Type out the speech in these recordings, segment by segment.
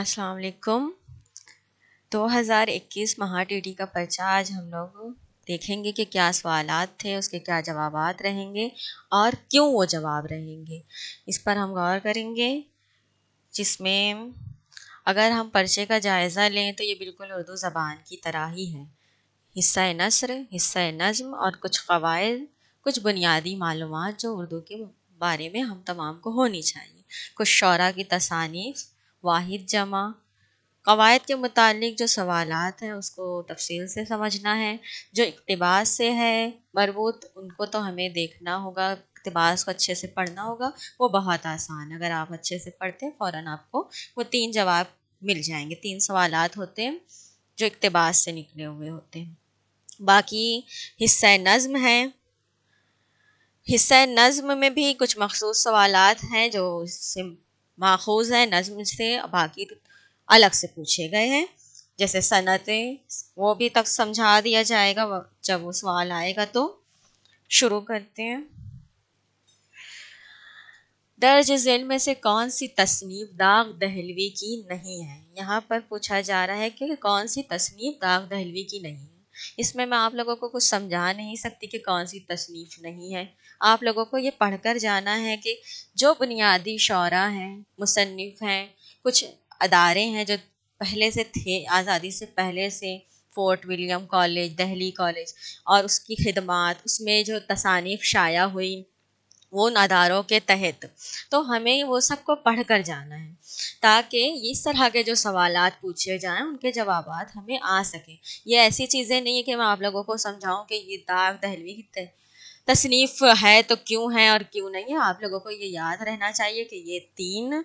अस्सलाम वालेकुम 2021 महा टीटी का पर्चा आज हम लोग देखेंगे कि क्या सवाल थे उसके क्या जवाब रहेंगे और क्यों वो जवाब रहेंगे इस पर हम गौर करेंगे जिसमें अगर हम पर्चे का जायज़ा लें तो ये बिल्कुल उर्दू ज़बान की तरह ही है हिस्सा नसर हिस्सा नज़म और कुछ कवायद कुछ बुनियादी मालूम जो उर्दू के बारे में हम तमाम को होनी चाहिए कुछ शरा की तसानीफ़ वाहिद जमा कवायद के मुतालिक जो सवाल हैं उसको तफसील से समझना है जो इकतबास से है मरबूत उनको तो हमें देखना होगा इकतबास को अच्छे से पढ़ना होगा वो बहुत आसान अगर आप अच्छे से पढ़ते हैं फ़ौर आपको वो तीन जवाब मिल जाएंगे तीन सवाल होते हैं जो इकतबास से निकले हुए होते हैं बाकी हिस्सा नज़म है हिस्सा नज़म में भी कुछ मखसूस सवाल हैं जो माखूज हैं नज्म से बाकी तो अलग से पूछे गए हैं जैसे सनतें वो भी तक समझा दिया जाएगा जब वो सवाल आएगा तो शुरू करते हैं दर्ज जेल में से कौन सी तस्नीफ दाग दहलवी की नहीं है यहाँ पर पूछा जा रहा है कि कौन सी तस्नीफ़ दाग दहलवी की नहीं है इसमें मैं आप लोगों को कुछ समझा नहीं सकती कि कौन सी तसनीफ नहीं है आप लोगों को ये पढ़कर जाना है कि जो बुनियादी शरा हैं मुसनफ़ हैं कुछ अदारे हैं जो पहले से थे आज़ादी से पहले से Fort William college Delhi college और उसकी खदमात उसमें जो तसानीफ शाया हुई वो उन अदारों के तहत तो हमें वो सबको पढ़ कर जाना है ताकि इस तरह के जो सवाल पूछे जाएं उनके जवाब हमें आ सकें ये ऐसी चीज़ें नहीं है कि मैं आप लोगों को समझाऊं कि ये दाग दहलवी तसनीफ़ है तो क्यों है और क्यों नहीं है आप लोगों को ये याद रहना चाहिए कि ये तीन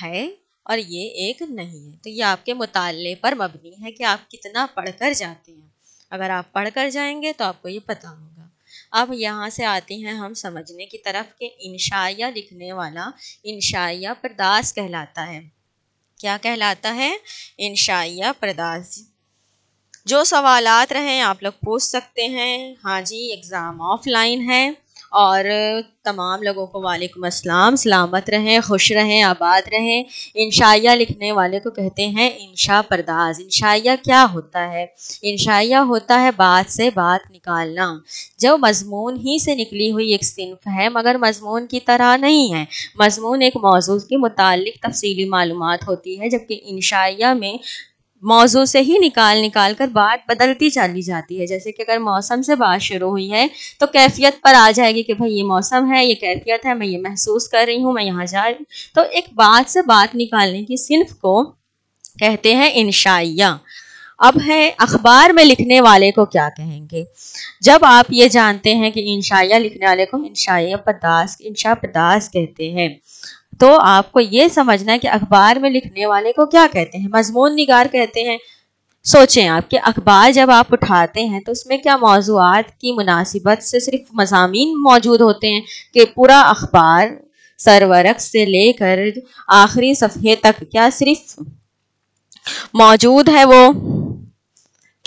है और ये एक नहीं है तो ये आपके मुताले पर मबनी है कि आप कितना पढ़ कर जाते हैं अगर आप पढ़ कर जाएंगे तो आपको ये पता होगा अब यहाँ से आते हैं हम समझने की तरफ कि इंशाया लिखने वाला इंशाया प्रदास कहलाता है क्या कहलाता है इंशाया प्रदास जो सवाल रहें आप लोग पूछ सकते हैं हाँ जी एग्ज़ाम ऑफलाइन है और तमाम लोगों को वालेकुम अस्सलाम सलामत रहें खुश रहें आबाद रहें इंशाया लिखने वाले को कहते हैं इंशा परदाज इंशाया क्या होता है इंशाया होता है बात से बात निकालना जो मजमून ही से निकली हुई एक सिनफ है मगर मजमून की तरह नहीं है मजमून एक मौजू के मुतल तफसीली मालूम होती है जबकि इंशाया में मौजू से ही निकाल निकाल कर बात बदलती चली जाती है जैसे कि अगर मौसम से बात शुरू हुई है तो कैफियत पर आ जाएगी कि भाई ये मौसम है ये कैफियत है मैं ये महसूस कर रही हूँ मैं यहाँ जा रही हूँ तो एक बात से बात निकालने की सिंफ को कहते हैं इंशाइया अब है अखबार में लिखने वाले को क्या कहेंगे जब आप ये जानते हैं कि इंशाया लिखने वाले को इंशाया पदास इनशा पदास कहते हैं तो आपको ये समझना है कि अखबार में लिखने वाले को क्या कहते हैं मजमून निगार कहते हैं सोचें आप कि अखबार जब आप उठाते हैं तो उसमें क्या मौजूद की मुनासिबत से सिर्फ मजामी मौजूद होते हैं कि पूरा अखबार सरवरक से लेकर आखिरी सफ़े तक क्या सिर्फ मौजूद है वो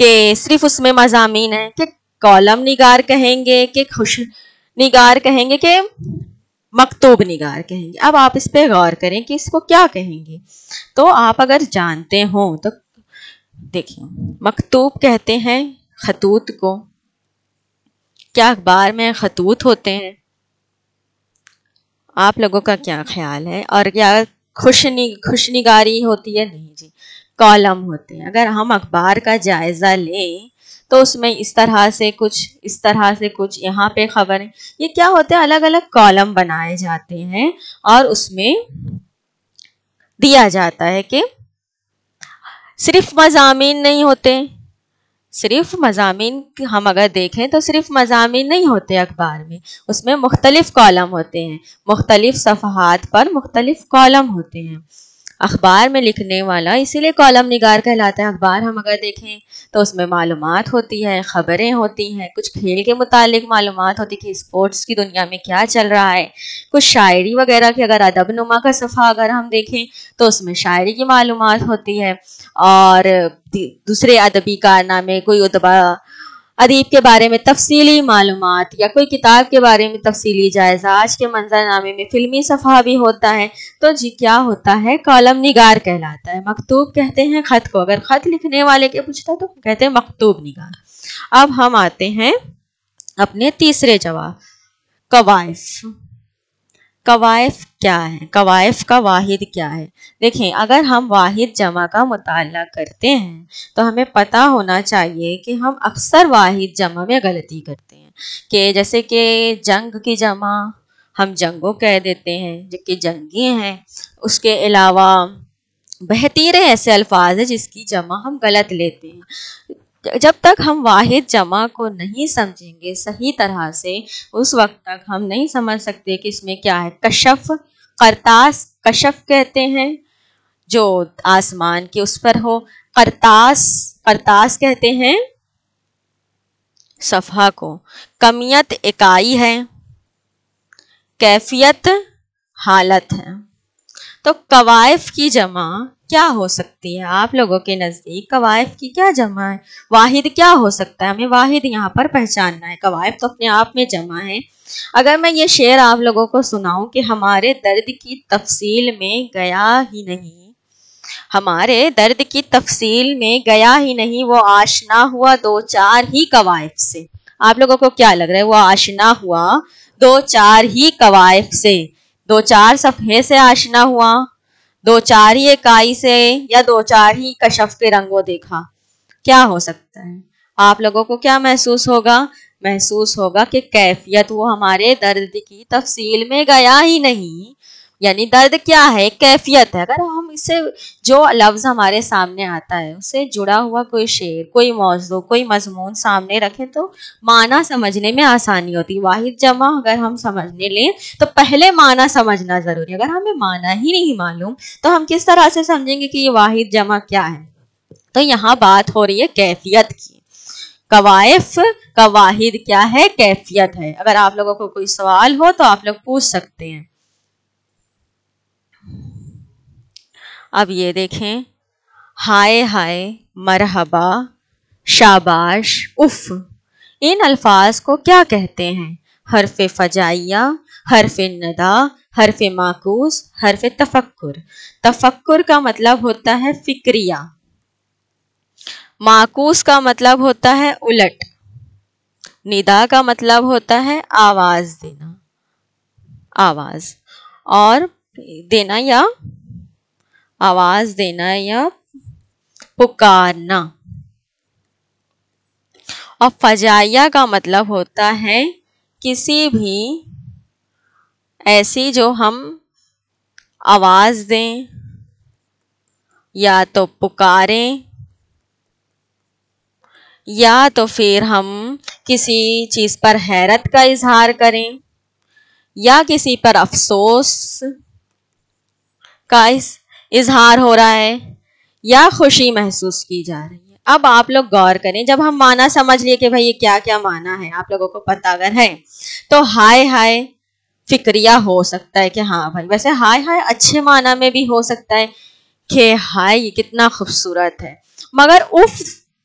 कि सिर्फ उसमें मजामी है कि कॉलम निगार कहेंगे कि खुश निगार कहेंगे कि मकतूब निगार कहेंगे अब आप इस पर गौर करें कि इसको क्या कहेंगे तो आप अगर जानते हो तो देखिए मकतूब कहते हैं खतूत को क्या अखबार में खतूत होते हैं आप लोगों का क्या ख्याल है और क्या खुशनी खुशनिगारी होती है नहीं जी कॉलम होते हैं अगर हम अखबार का जायज़ा लें तो उसमें इस तरह से कुछ इस तरह से कुछ यहाँ पे खबरें ये क्या होते हैं अलग अलग कॉलम बनाए जाते हैं और उसमें दिया जाता है कि सिर्फ मजामी नहीं होते सिर्फ मजामी हम अगर देखें तो सिर्फ मजामी नहीं होते अखबार में उसमें मुख्तलिफ कॉलम होते हैं मुख्तलिफ सफ़हात पर मुख्तलिफ कॉलम होते हैं अखबार में लिखने वाला इसीलिए कॉलम निगार कहलाता है अखबार हम अगर देखें तो उसमें मालूम होती है ख़बरें होती हैं कुछ खेल के मुतालिक मालूम होती कि स्पोर्ट्स की दुनिया में क्या चल रहा है कुछ शायरी वगैरह की अगर अदब नुमा का सफ़ा अगर हम देखें तो उसमें शायरी की मालूम होती है और दूसरे अदबी कारनामे कोई उतबा अदीब के बारे में तफसीली मालूम या कोई किताब के बारे में तफसीली जायजा आज के मंजरनामे में फिल्मी सफ़ा भी होता है तो जी क्या होता है कॉलम निगार कहलाता है मकतूब कहते हैं ख़त को अगर ख़त लिखने वाले के पूछता तो कहते हैं मकतूब निगार अब हम आते हैं अपने तीसरे जवाब कवायफ कवायफ क्या है कवायफ का वाहिद क्या है देखें अगर हम वाहिद जमा का मुताल करते हैं तो हमें पता होना चाहिए कि हम अक्सर वाहिद जमा में गलती करते हैं कि जैसे कि जंग की जमा हम जंगों कह देते हैं जबकि जंगी हैं उसके अलावा बहतीरे ऐसे अल्फाज है जिसकी जमा हम गलत लेते हैं जब तक हम वाहिद जमा को नहीं समझेंगे सही तरह से उस वक्त तक हम नहीं समझ सकते कि इसमें क्या है कशफ करतास कशफ कहते हैं जो आसमान के उस पर हो करतास करतास कहते हैं सफ़ा को कमियत इकाई है कैफियत हालत है तो कवायफ की जमा क्या हो सकती है आप लोगों के नज़दीक कवायफ की क्या जमा है वाहिद क्या हो सकता है हमें वाहिद यहाँ पर पहचानना है कवायफ तो अपने आप में जमा है अगर मैं ये शेर आप लोगों को सुनाऊं कि हमारे दर्द की तफसील में गया ही नहीं हमारे दर्द की तफसील में गया ही नहीं वो आशना हुआ दो चार ही कवायफ से आप लोगों को क्या लग रहा है वो आशना हुआ दो चार ही कवायफ से दो चार सफ़े से आशना हुआ दो चार ही इकाई से या दो चार ही कशफ के रंगों देखा क्या हो सकता है आप लोगों को क्या महसूस होगा महसूस होगा कि कैफियत वो हमारे दर्द की तफसील में गया ही नहीं यानी दर्द क्या है कैफियत है अगर हम इसे जो लफ्ज हमारे सामने आता है उससे जुड़ा हुआ कोई शेर कोई मौजू कोई मजमून सामने रखें तो माना समझने में आसानी होती वाहिद जमा अगर हम समझने लें तो पहले माना समझना ज़रूरी है अगर हमें माना ही नहीं मालूम तो हम किस तरह से समझेंगे कि ये वाहिद जमा क्या है तो यहाँ बात हो रही है कैफियत की कवायफ का वाहिद क्या है कैफियत है अगर आप लोगों को कोई सवाल हो तो आप लोग पूछ सकते हैं अब ये देखें हाय हाय मरहबा शाबाश उफ़ इन अल्फाज को क्या कहते हैं हरफ फ़जाइया हरफ नदा हरफ माकूस हरफ तफक्र तफक्र का मतलब होता है फिक्रिया माकूस का मतलब होता है उलट निदा का मतलब होता है आवाज़ देना आवाज़ और देना या आवाज देना या पुकारना और फजाइया का मतलब होता है किसी भी ऐसी जो हम आवाज़ दें या तो पुकारें या तो फिर हम किसी चीज़ पर हैरत का इजहार करें या किसी पर अफसोस का इस इजहार हो रहा है या खुशी महसूस की जा रही है अब आप लोग गौर करें जब हम माना समझ लिए कि भाई ये क्या क्या माना है आप लोगों को पता अगर है तो हाय हाय फिक्रिया हो सकता है कि हाँ भाई वैसे हाय हाय अच्छे माना में भी हो सकता है कि हाय ये कितना खूबसूरत है मगर उफ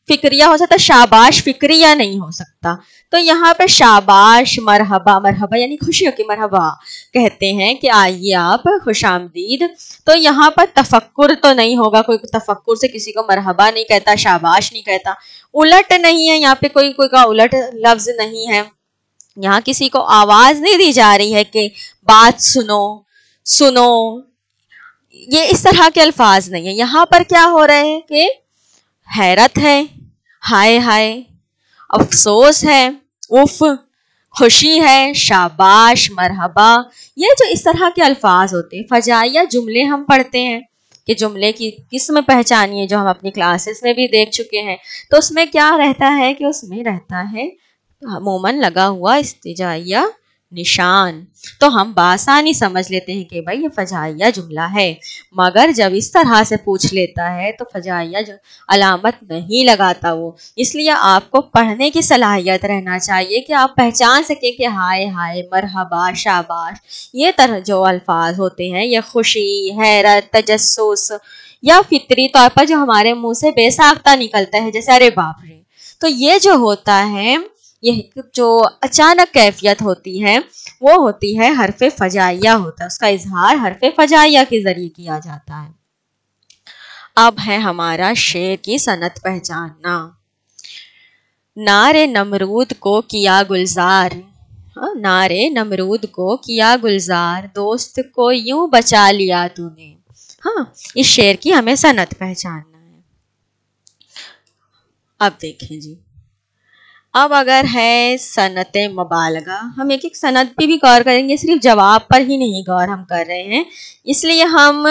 फिक्रिया हो सकता है शाबाश फिक्रिया नहीं हो सकता तो यहाँ पर शाबाश मरहबा मरहबा यानी खुशी की मरहबा कहते हैं कि आइए आप खुश आमदीद तो यहाँ पर तफक्कुर तो नहीं होगा कोई तफक्कुर से किसी को मरहबा नहीं कहता शाबाश नहीं कहता उलट नहीं है यहाँ पे कोई कोई का उलट लफ्ज नहीं है यहाँ किसी को आवाज नहीं दी जा रही है कि बात सुनो सुनो ये इस तरह के अल्फाज नहीं है यहाँ पर क्या हो रहे हैं कि हैरत है हाय हाय अफसोस है उफ खुशी है शाबाश मरहबा ये जो इस तरह के अल्फाज होते हैं फजाइया जुमले हम पढ़ते हैं कि जुमले की किस्म पहचानिए जो हम अपनी क्लासेस में भी देख चुके हैं तो उसमें क्या रहता है कि उसमें रहता है अमूमन लगा हुआ इस्तेजाइया निशान तो हम बासानी समझ लेते हैं कि भाई ये फजाइया जुमला है मगर जब इस तरह से पूछ लेता है तो फजाइया अलामत नहीं लगाता वो इसलिए आपको पढ़ने की सलाहियत रहना चाहिए कि आप पहचान सकें कि हाय हाय मरहबा शाबाश ये तरह जो अल्फाज होते हैं ये खुशी हैरत तजस्स या फितरी तौर पर जो हमारे मुँह से बेसाख्ता निकलता है जैसे अरे बाप रे तो ये जो होता है यह जो अचानक कैफियत होती है वो होती है हरफ फजाइया होता है उसका इजहार हरफ फजाइया के ज़रिए किया जाता है अब है हमारा शेर की सनत पहचानना नारे नमरूद को किया गुलजार हाँ, नारे नमरूद को किया गुलजार दोस्त को यूं बचा लिया तूने हाँ इस शेर की हमें सनत पहचानना है अब देखें जी अब अगर है सनत मबालगा हम एक एक सनत पे भी गौर करेंगे सिर्फ जवाब पर ही नहीं गौर हम कर रहे हैं इसलिए हम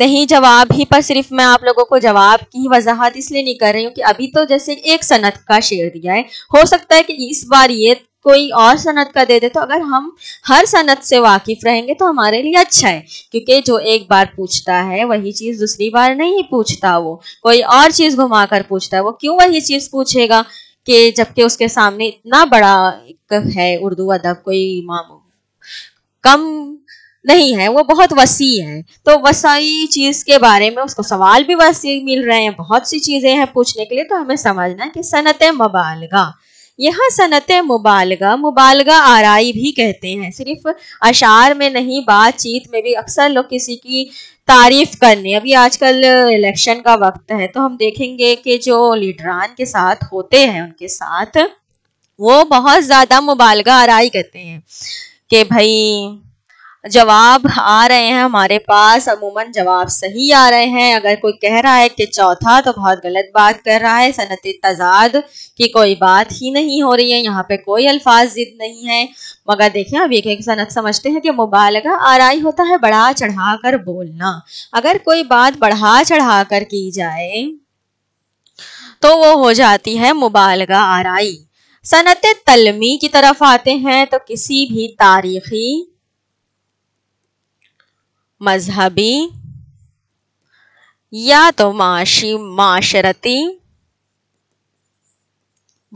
नहीं जवाब ही पर सिर्फ मैं आप लोगों को जवाब की वजाहत इसलिए नहीं कर रही हूँ कि अभी तो जैसे एक सनत का शेर दिया है हो सकता है कि इस बार ये कोई और सनत का दे दे तो अगर हम हर सनत से वाकिफ रहेंगे तो हमारे लिए अच्छा है क्योंकि जो एक बार पूछता है वही चीज़ दूसरी बार नहीं पूछता वो कोई और चीज़ घुमा कर पूछता है वो क्यों वही चीज़ पूछेगा कि जबकि उसके सामने इतना बड़ा है उर्दू अदब कोई कम नहीं है वो बहुत वसी है तो वसाई चीज़ के बारे में उसको सवाल भी वसी मिल रहे हैं बहुत सी चीज़ें हैं पूछने के लिए तो हमें समझना है कि सनत मबालगा यहाँ सनत मुबालगा मुबालगा आरई भी कहते हैं सिर्फ अशार में नहीं बातचीत में भी अक्सर लोग किसी की तारीफ करने अभी आजकल इलेक्शन का वक्त है तो हम देखेंगे कि जो लीडरान के साथ होते हैं उनके साथ वो बहुत ज़्यादा मुबालगा आराई करते हैं कि भाई जवाब आ रहे हैं हमारे पास अमूमन जवाब सही आ रहे हैं अगर कोई कह रहा है कि चौथा तो बहुत गलत बात कर रहा है सनत तजाद की कोई बात ही नहीं हो रही है यहाँ पे कोई अल्फाज जिद नहीं है मगर देखें अब एक सनत समझते हैं कि मुबालगा आरई होता है बढ़ा चढ़ा कर बोलना अगर कोई बात बढ़ा चढ़ा कर की जाए तो वो हो जाती है मुबालगा आरई सनत तलमी की तरफ आते हैं तो किसी भी तारीखी मजहबी या तो माशी माशरती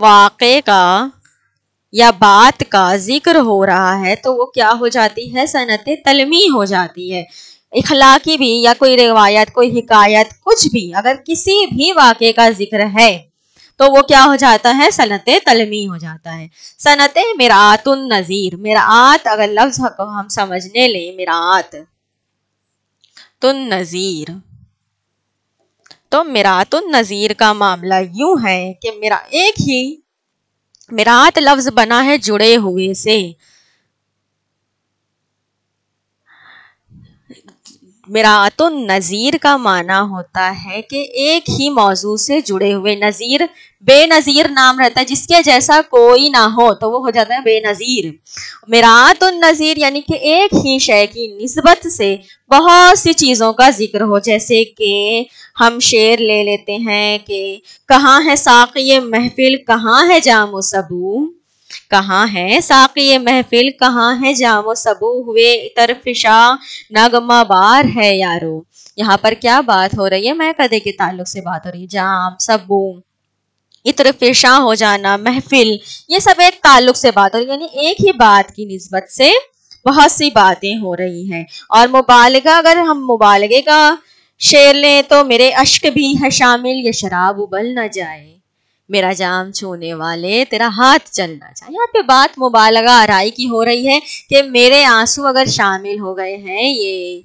वाक़े का या बात का जिक्र हो रहा है तो वो क्या हो जाती है सनत तलमी हो जाती है इखलाकी भी या कोई रिवायत कोई हिकायत कुछ भी अगर किसी भी वाक़े का जिक्र है तो वो क्या हो जाता है सनत तलमी हो जाता है सनत मेरातुल नज़ीर मेरात अगर लफ्ज़ हम समझने लें मेरात नज़ीर तो मिरात नज़ीर का मामला यूं है कि मेरा एक ही मिरात लफ्ज़ बना है जुड़े हुए से मकबरात नज़ीर का माना होता है कि एक ही मौजू से जुड़े हुए नज़ीर बेनज़ीर नाम रहता है जिसके जैसा कोई ना हो तो वो हो जाता है बेनज़ीर मरात नज़ीर यानी कि एक ही शय की नस्बत से बहुत सी चीज़ों का जिक्र हो जैसे कि हम शेर ले लेते हैं कि कहाँ है साक़ी महफिल कहाँ है जामो सबू कहाँ है साकी महफिल कहाँ है जामो सबू हुए तरफिशा नगमा बार है यारो यहाँ पर क्या बात हो रही है मैं कदे के ताल्लुक से बात हो रही है जाम सबू इतर फिशा हो जाना महफिल ये सब एक ताल्लुक से बात हो रही है यानी एक ही बात की नस्बत से बहुत सी बातें हो रही हैं और मुबालगा अगर हम मुबालगे का शेर लें तो मेरे अश्क भी है शामिल ये शराब उबल ना जाए मेरा जाम छूने वाले तेरा हाथ चलना चाहिए यहाँ पे बात मुबालगा आरई की हो रही है कि मेरे आंसू अगर शामिल हो गए हैं ये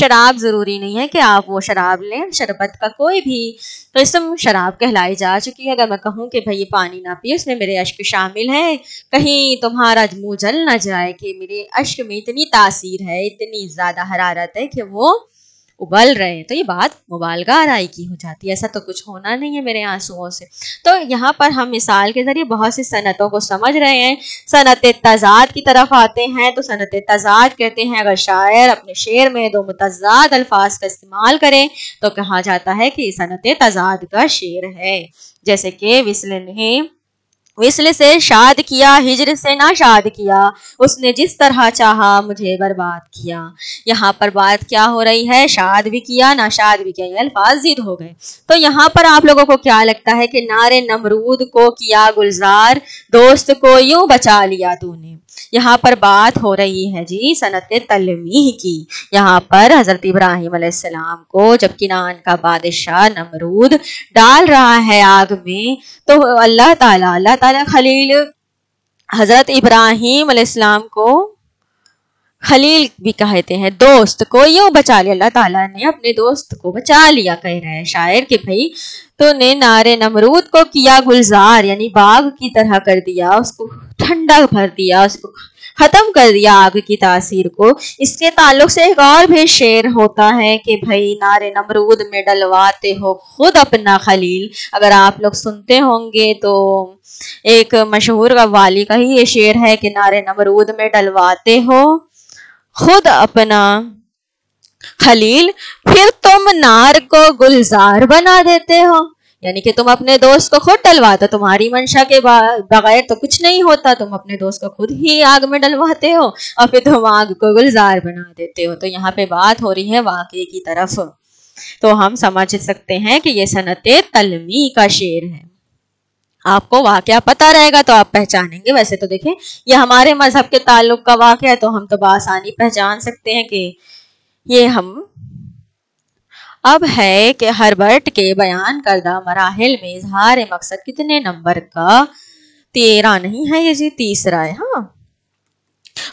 शराब ज़रूरी नहीं है कि आप वो शराब लें शरबत का कोई भी किस्म शराब कहलाई जा चुकी है अगर मैं कहूँ कि भाई ये पानी ना पिए उसमें मेरे अश्क शामिल है कहीं तुम्हारा मुँह जल ना जाए कि मेरे अश्क में इतनी तासीर है इतनी ज़्यादा हरारत है कि वो उबल रहे हैं तो ये बात मुबालगा राय की हो जाती है ऐसा तो कुछ होना नहीं है मेरे आंसुओं से तो यहाँ पर हम मिसाल के ज़रिए बहुत सी सनतों को समझ रहे हैं सनत तजाद की तरफ आते हैं तो सनत तजाद कहते हैं अगर शायर अपने शेर में दो मुतजाद अल्फाज का इस्तेमाल करें तो कहा जाता है कि सनत तजाद का शेर है जैसे कि विस्लिन इसने से शाद किया हिजर से ना शाद किया उसने जिस तरह चाहा मुझे बर्बाद किया यहाँ पर बात क्या हो रही है शाद भी किया ना शाद भी किया ये अल्फाज जिद हो गए तो यहाँ पर आप लोगों को क्या लगता है कि नारे नमरूद को किया गुलजार दोस्त को यूं बचा लिया तूने यहाँ पर बात हो रही है जी सनत तलमीह की यहाँ पर हज़रत इब्राहिम अलैहिस्सलाम को जब किनान का बादशाह नमरूद डाल रहा है आग में तो अल्लाह ताला अल्लाह ताला खलील हज़रत इब्राहिम अलैहिस्सलाम को खलील भी कहते हैं दोस्त को यूँ बचा लिया अल्लाह ताला ने अपने दोस्त को बचा लिया कह रहे हैं शायर कि भाई तो ने नारे नमरूद को किया गुलजार यानी बाग की तरह कर दिया उसको ठंडा भर दिया उसको खत्म कर दिया आग की तासीर को इसके ताल्लुक से एक और भी शेर होता है कि भाई नारे नमरूद में डलवाते हो खुद अपना खलील अगर आप लोग सुनते होंगे तो एक मशहूर कव्वाली का ही ये शेर है कि नारे नमरूद में डलवाते हो खुद अपना खलील फिर तुम नार को गुलजार बना देते हो यानी कि तुम अपने दोस्त को खुद डलवाते हो तुम्हारी मंशा के बगैर तो कुछ नहीं होता तुम अपने दोस्त को खुद ही आग में डलवाते हो और फिर तुम आग को गुलजार बना देते हो तो यहाँ पे बात हो रही है वाकई की तरफ तो हम समझ सकते हैं कि ये सनत तलमी का शेर है आपको वाक्य पता रहेगा तो आप पहचानेंगे वैसे तो देखें ये हमारे मजहब के ताल्लुक का वाक्य है तो हम तो बसानी पहचान सकते हैं कि ये हम अब है कि हर्बर्ट के बयान करदा मराहल में इजहार मकसद कितने नंबर का तेरा नहीं है ये जी तीसरा है हाँ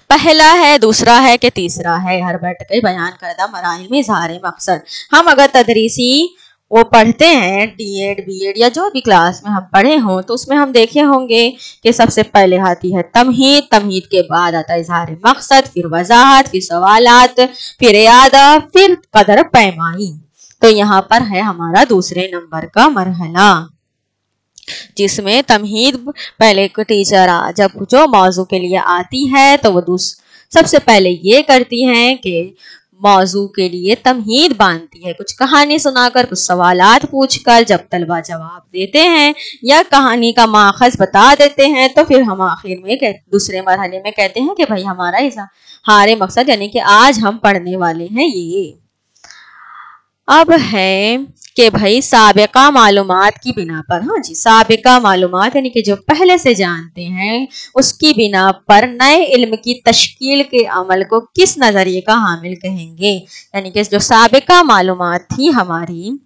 पहला है दूसरा है कि तीसरा है हर्बर्ट के बयान करदा मराहल में इजहार मकसद हम अगर तदरीसी वो पढ़ते हैं डीएड बीएड या जो भी क्लास में हम पढ़े हों तो उसमें हम देखे होंगे कि सबसे पहले आती है तमहीद तमहीद के बाद आता है इजहार मकसद फिर वजाहत फिर सवालत फिर यादा फिर कदर पैमाई तो यहाँ पर है हमारा दूसरे नंबर का मरहला जिसमें तमहीद पहले को टीचर जब जो मौजू के लिए आती है तो वो दूस सबसे पहले ये करती हैं कि मौजू के लिए तमहीद बांधती है कुछ कहानी सुनाकर कुछ सवाल पूछकर जब तलबा जवाब देते हैं या कहानी का माखज बता देते हैं तो फिर हम आखिर में कह, दूसरे मरहले में कहते हैं कि भाई हमारा ऐसा हारे मकसद यानी कि आज हम पढ़ने वाले हैं ये अब है कि भाई सबका मालूम की बिना पर हाँ जी सबका मालूम यानी कि जो पहले से जानते हैं उसकी बिना पर नए इल्म की तश्कील के अमल को किस नज़रिए का हामिल कहेंगे यानी कि जो सबका मालूम थी हमारी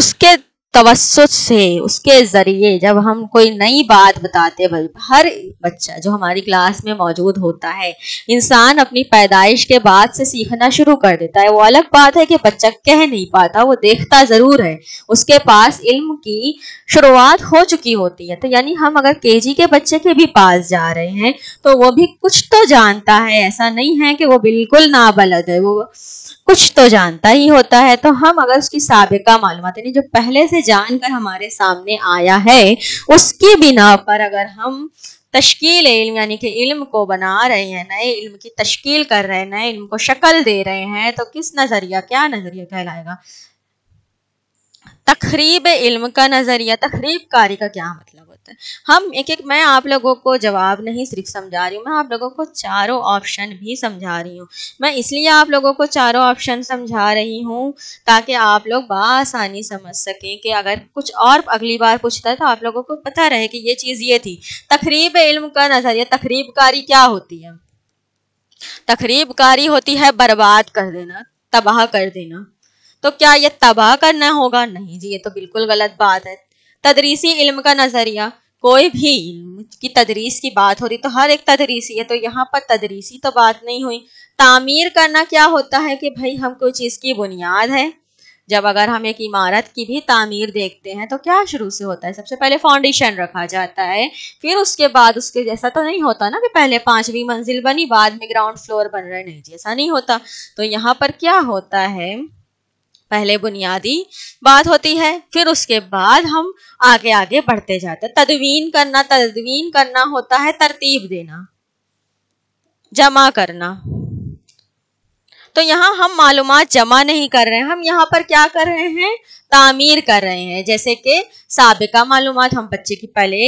उसके तवस्सुत से उसके ज़रिए जब हम कोई नई बात बताते भाई हर बच्चा जो हमारी क्लास में मौजूद होता है इंसान अपनी पैदाइश के बाद से सीखना शुरू कर देता है वो अलग बात है कि बच्चा कह नहीं पाता वो देखता ज़रूर है उसके पास इल्म की शुरुआत हो चुकी होती है तो यानी हम अगर के के बच्चे के भी पास जा रहे हैं तो वो भी कुछ तो जानता है ऐसा नहीं है कि वो बिल्कुल नाबलद है वो कुछ तो जानता ही होता है तो हम अगर उसकी सबका मालूम यानी जो पहले से जानकर हमारे सामने आया है उसके बिना पर अगर हम तश्कील इल्म यानी कि इल्म को बना रहे हैं नए इल्म की तश्कील कर रहे हैं नए इल्म को शक्ल दे रहे हैं तो किस नज़रिया क्या नज़रिया कहलाएगा तखरीब इल्म का नज़रिया तखरीब कारी का क्या मतलब है हम एक एक मैं आप लोगों को जवाब नहीं सिर्फ समझा रही हूँ मैं आप लोगों को चारों ऑप्शन भी समझा रही हूँ मैं इसलिए आप लोगों को चारों ऑप्शन समझा रही हूँ ताकि आप लोग बसानी समझ सकें कि अगर कुछ और अगली बार पूछता है तो आप लोगों को पता रहे कि ये चीज़ ये थी तकरीब इल्म का नज़रिया तकरीबकारी क्या होती है तकरीबकारी होती है बर्बाद कर देना तबाह कर देना तो क्या ये तबाह करना होगा नहीं जी ये तो बिल्कुल गलत बात है तदरीसी इल्म का नज़रिया कोई भी इल्म की तदरीस की बात हो रही तो हर एक तदरीसी है तो यहाँ पर तदरीसी तो बात नहीं हुई तामीर करना क्या होता है कि भाई हम कोई चीज़ की बुनियाद है जब अगर हम एक इमारत की भी तामीर देखते हैं तो क्या शुरू से होता है सबसे पहले फाउंडेशन रखा जाता है फिर उसके बाद उसके जैसा तो नहीं होता ना कि पहले पांचवी मंजिल बनी बाद में ग्राउंड फ्लोर बन रहा है नहीं जैसा नहीं होता तो यहाँ पर क्या होता है पहले बुनियादी बात होती है फिर उसके बाद हम आगे आगे बढ़ते जाते हैं तदवीन करना तदवीन करना होता है तरतीब देना जमा करना तो यहाँ हम मालूम जमा नहीं कर रहे हैं हम यहाँ पर क्या कर रहे हैं तामीर कर रहे हैं जैसे कि सबका मालूम हम बच्चे की पहले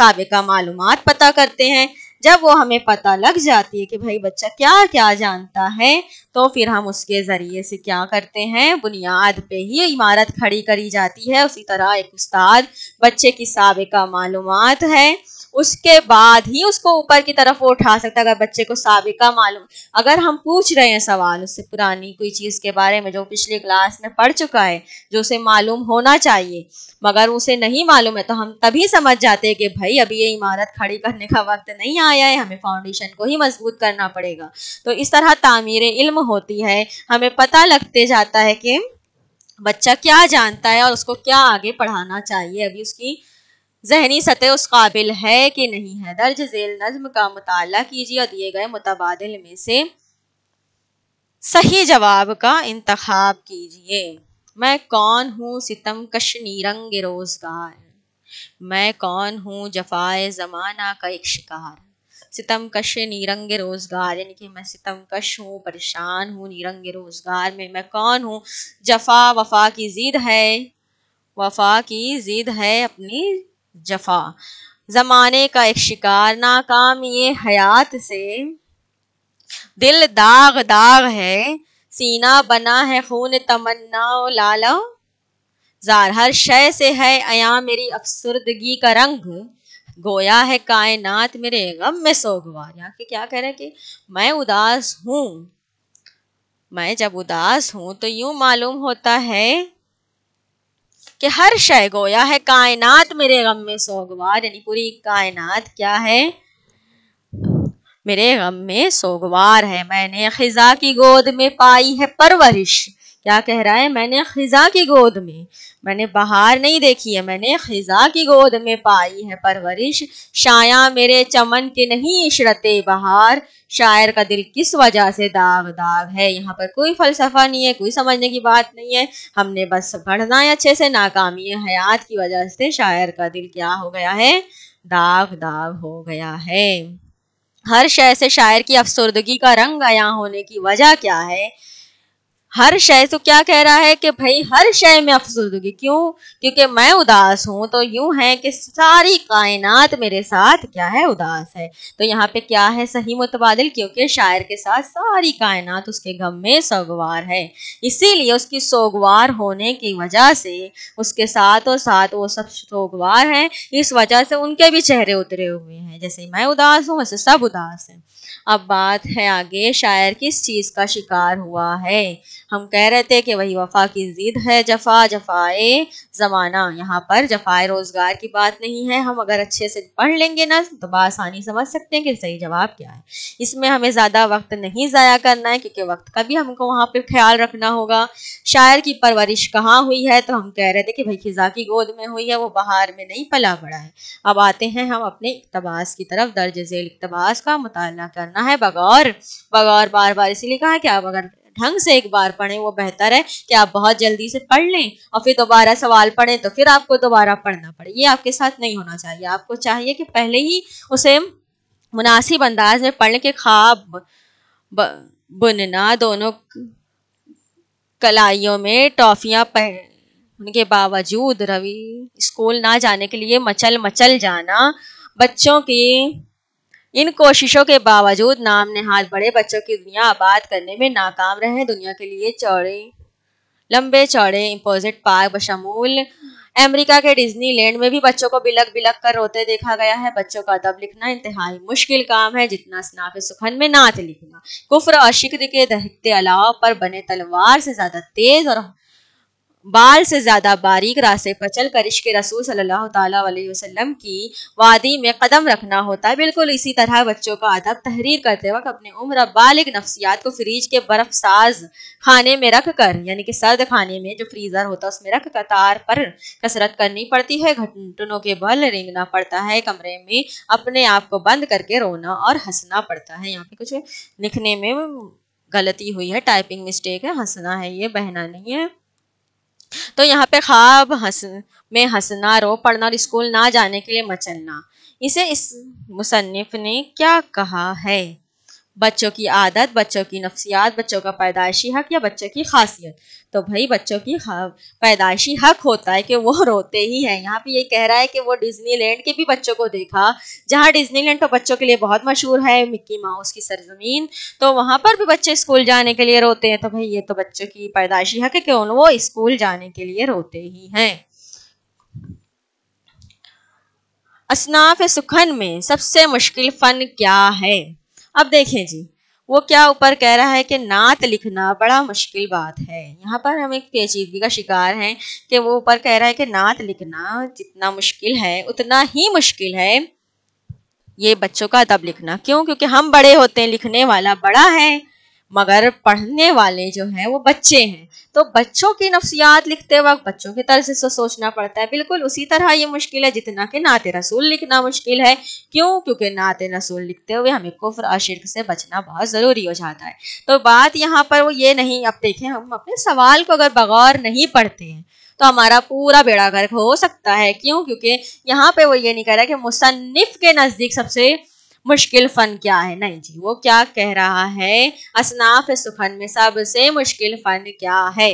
सबका मालूम पता करते हैं जब वो हमें पता लग जाती है कि भाई बच्चा क्या क्या जानता है तो फिर हम उसके ज़रिए से क्या करते हैं बुनियाद पे ही इमारत खड़ी करी जाती है उसी तरह एक उस्ताद बच्चे की साबिका मालूम है उसके बाद ही उसको ऊपर की तरफ वो उठा सकता है अगर बच्चे को सबिका मालूम अगर हम पूछ रहे हैं सवाल उससे पुरानी कोई चीज़ के बारे में जो पिछले क्लास में पढ़ चुका है जो उसे मालूम होना चाहिए मगर उसे नहीं मालूम है तो हम तभी समझ जाते हैं कि भाई अभी ये इमारत खड़ी करने का वक्त नहीं आया है हमें फाउंडेशन को ही मजबूत करना पड़ेगा तो इस तरह तामीर इल्म होती है हमें पता लगते जाता है कि बच्चा क्या जानता है और उसको क्या आगे पढ़ाना चाहिए अभी उसकी जहनी सतह उस काबिल है कि नहीं है दर्ज झेल नज्म का मुताल कीजिए और दिए गए मुतबादल में से सही जवाब का इंतखब कीजिए मैं कौन हूँ सितम कश नीरंग रोजगार मैं कौन हूँ जफाए ज़माना का एक शिकार सितम कश नीरंग रोजगार यानी कि मैं सितम कश हूँ परेशान हूँ नीरंग रोजगार में मैं कौन हूँ जफा वफा की जिद है वफा की जिद है अपनी जफा जमाने का एक शिकार नाकाम ये हयात से दिल दाग दाग है सीना बना है खून तमन्ना लाला जार हर शय से है अया मेरी अफसरदगी का रंग गोया है कायनात मेरे गम में सोगवार यहाँ के क्या कह रहे हैं कि मैं उदास हूँ मैं जब उदास हूँ तो यूं मालूम होता है कि हर शय गोया है कायनात मेरे गम में सोगवार यानी पूरी कायनात क्या है मेरे गम में सोगवार है मैंने खिजा की गोद में पाई है परवरिश क्या कह रहा है मैंने खिजा की गोद में मैंने बाहर नहीं देखी है मैंने खिजा की गोद में पाई है परवरिश शाया मेरे चमन के नहीं इशरते बहार शायर का दिल किस वजह से दाग दाग है यहाँ पर कोई फलसफा नहीं है कोई समझने की बात नहीं है हमने बस पढ़ना है अच्छे से नाकामी हयात की वजह से शायर का दिल क्या हो गया है दाग दाग हो गया है हर शय से शायर की अफसरदगी का रंग गया होने की वजह क्या है हर शय तो क्या कह रहा है कि भाई हर शय में अफसरदगी क्यों क्योंकि मैं उदास हूं तो यूं है कि सारी कायनात मेरे साथ क्या है उदास है तो यहाँ पे क्या है सही मुतबादल क्योंकि शायर के साथ सारी कायनात उसके गम में सोगवार है इसीलिए उसकी सोगवार होने की वजह से उसके साथ और साथ वो सब सोगवार हैं इस वजह से उनके भी चेहरे उतरे हुए हैं जैसे मैं उदास हूँ वैसे सब उदास हैं अब बात है आगे शायर किस चीज़ का शिकार हुआ है हम कह रहे थे कि वही वफा की जिद है जफा जफाए ज़माना यहाँ पर जफाए रोज़गार की बात नहीं है हम अगर अच्छे से पढ़ लेंगे ना तो बसानी समझ सकते हैं कि सही जवाब क्या है इसमें हमें ज़्यादा वक्त नहीं ज़ाया करना है क्योंकि वक्त का भी हमको वहां पर ख्याल रखना होगा शायर की परवरिश कहाँ हुई है तो हम कह रहे थे कि भाई खिजा की गोद में हुई है वो बाहर में नहीं पला पड़ा है अब आते हैं हम अपने इकतबास की तरफ दर्ज झेल इकतबास का मुताल करना है बगौर बगौर बार बार इसीलिए कहा कि आप अगर ढंग से एक बार पढ़ें वो बेहतर है कि आप बहुत जल्दी से पढ़ लें और फिर दोबारा सवाल पढ़ें तो फिर आपको दोबारा पढ़ना पड़े ये आपके साथ नहीं होना चाहिए आपको चाहिए कि पहले ही उसे मुनासिब अंदाज में पढ़ने के ख्वाब बुनना दोनों कलाइयों में टॉफियां पह उनके बावजूद रवि स्कूल ना जाने के लिए मचल मचल जाना बच्चों की इन कोशिशों के बावजूद नाम नेहाद बड़े बच्चों की दुनिया आबाद करने में नाकाम रहे दुनिया के लिए चौड़े लंबे चौड़े इम्पोजिट पार्क बशमूल अमेरिका के डिज्नीलैंड में भी बच्चों को बिलक बिलक कर रोते देखा गया है बच्चों का अदब लिखना इंतहाई मुश्किल काम है जितना स्नाफ सुखन में नाथ लिखना कुफर और शिक्र के दहते अलाव पर बने तलवार से ज्यादा तेज और बाल से ज़्यादा बारीक रास्ते पर चल कर इश्क रसूल सल्लल्लाहु अलैहि वसल्लम की वादी में कदम रखना होता है बिल्कुल इसी तरह बच्चों का अदब तहरीर करते वक्त अपने उम्र बालिग नफ्सियात को फ्रीज के बर्फ साज खाने में रख कर यानी कि सर्द खाने में जो फ्रीज़र होता है उसमें रख कर तार पर कसरत करनी पड़ती है घटनों के बल रेंगना पड़ता है कमरे में अपने आप को बंद करके रोना और हंसना पड़ता है यहाँ पे कुछ लिखने में गलती हुई है टाइपिंग मिस्टेक है हंसना है ये बहना नहीं है तो यहाँ पे ख्वाब हंस में हंसना रो पढ़ना और स्कूल ना जाने के लिए मचलना इसे इस मुसनफ़ ने क्या कहा है बच्चों की आदत बच्चों की नफसियात बच्चों का पैदाइशी हक या बच्चों की खासियत तो भाई बच्चों की पैदाइशी हक होता है कि वो रोते ही हैं यहाँ पे ये कह रहा है कि वो डिज्नीलैंड के भी बच्चों को देखा जहाँ डिज्नीलैंड तो बच्चों के लिए बहुत मशहूर है मिक्की माउस की सरजमीन तो वहाँ पर भी बच्चे स्कूल जाने के लिए रोते हैं तो भाई ये तो बच्चों की पैदाइशी हक है कि वो स्कूल जाने के लिए रोते ही हैं असनाफ सुखन में सबसे मुश्किल फ़न क्या है अब देखें जी वो क्या ऊपर कह रहा है कि नात लिखना बड़ा मुश्किल बात है यहाँ पर हम एक पेचीदगी का शिकार हैं कि वो ऊपर कह रहा है कि नात लिखना जितना मुश्किल है उतना ही मुश्किल है ये बच्चों का अदब लिखना क्यों क्योंकि हम बड़े होते हैं लिखने वाला बड़ा है मगर पढ़ने वाले जो हैं वो बच्चे हैं तो बच्चों की नफ्सियात लिखते वक्त बच्चों के तर्ज से सोचना पड़ता है बिल्कुल उसी तरह ये मुश्किल है जितना कि नात रसूल लिखना मुश्किल है क्यों क्योंकि नात रसूल लिखते हुए हमें कुफर और से बचना बहुत ज़रूरी हो जाता है तो बात यहाँ पर वो ये नहीं अब देखें हम अपने सवाल को अगर बगौर नहीं पढ़ते हैं तो हमारा पूरा बेड़ा गर्क हो सकता है क्यों क्योंकि यहाँ पे वो ये नहीं कह रहा कि मुसनफ़ के नज़दीक सबसे मुश्किल फ़न क्या है नहीं जी वो क्या कह रहा है असनाफ सुफन में सबसे मुश्किल फ़न क्या है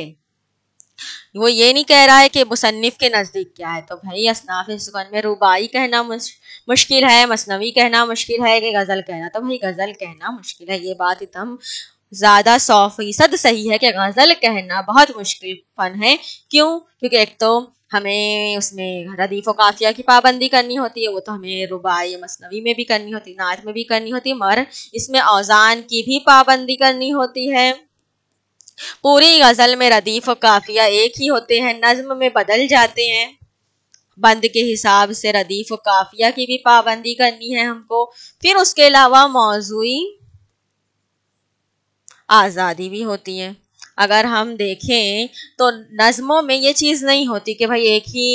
वो ये नहीं कह रहा है कि मुसनफ़ के नज़दीक क्या है तो भाई असनाफ सुखन में रुबाई कहना मुश्किल है मसनवी कहना मुश्किल है कि गज़ल कहना तो भाई गज़ल कहना मुश्किल है ये बात एकदम ज़्यादा सौ फीसद सही है कि गज़ल कहना बहुत मुश्किल फ़न है क्यों क्योंकि एक तो हमें उसमें रदीफ काफिया की पाबंदी करनी होती है वो तो हमें रुबाई मसनवी में भी करनी होती है नात में भी करनी होती है मगर इसमें औज़ान की भी पाबंदी करनी होती है पूरी गज़ल में रदीफ और काफिया एक ही होते हैं नज़म में बदल जाते हैं बंद के हिसाब से रदीफ और काफिया की भी पाबंदी करनी है हमको फिर उसके अलावा मौजू आज़ादी भी होती है अगर हम देखें तो नज़मों में ये चीज़ नहीं होती कि भाई एक ही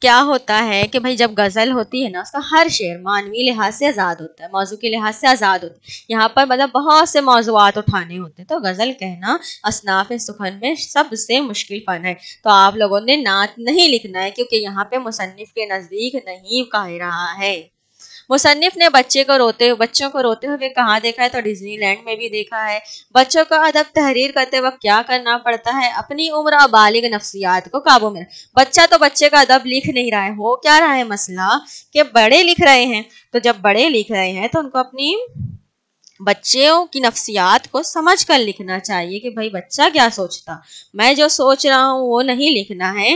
क्या होता है कि भाई जब गज़ल होती है ना उसका हर शेर मानवी लिहाज से आज़ाद होता है मौजू के लिहाज से आज़ाद होता है यहाँ पर मतलब बहुत से मौजूद उठाने होते हैं तो गज़ल कहना असनाफ सुखन में सबसे मुश्किल फन है तो आप लोगों ने नात नहीं लिखना है क्योंकि यहाँ पे मुसनफ़ के नज़दीक नहीं कह रहा है मुसनफ़ ने बच्चे को रोते बच्चों को रोते हुए कहाँ देखा है तो डिज्नीलैंड में भी देखा है बच्चों का अदब तहरीर करते वक्त क्या करना पड़ता है अपनी उम्र और बालिग नफ्सियात को काबू में बच्चा तो बच्चे का अदब लिख नहीं रहा है हो क्या रहा है मसला कि बड़े लिख रहे हैं तो जब बड़े लिख रहे हैं तो उनको अपनी बच्चों की नफ्सियात को समझ कर लिखना चाहिए कि भाई बच्चा क्या सोचता मैं जो सोच रहा हूँ वो नहीं लिखना है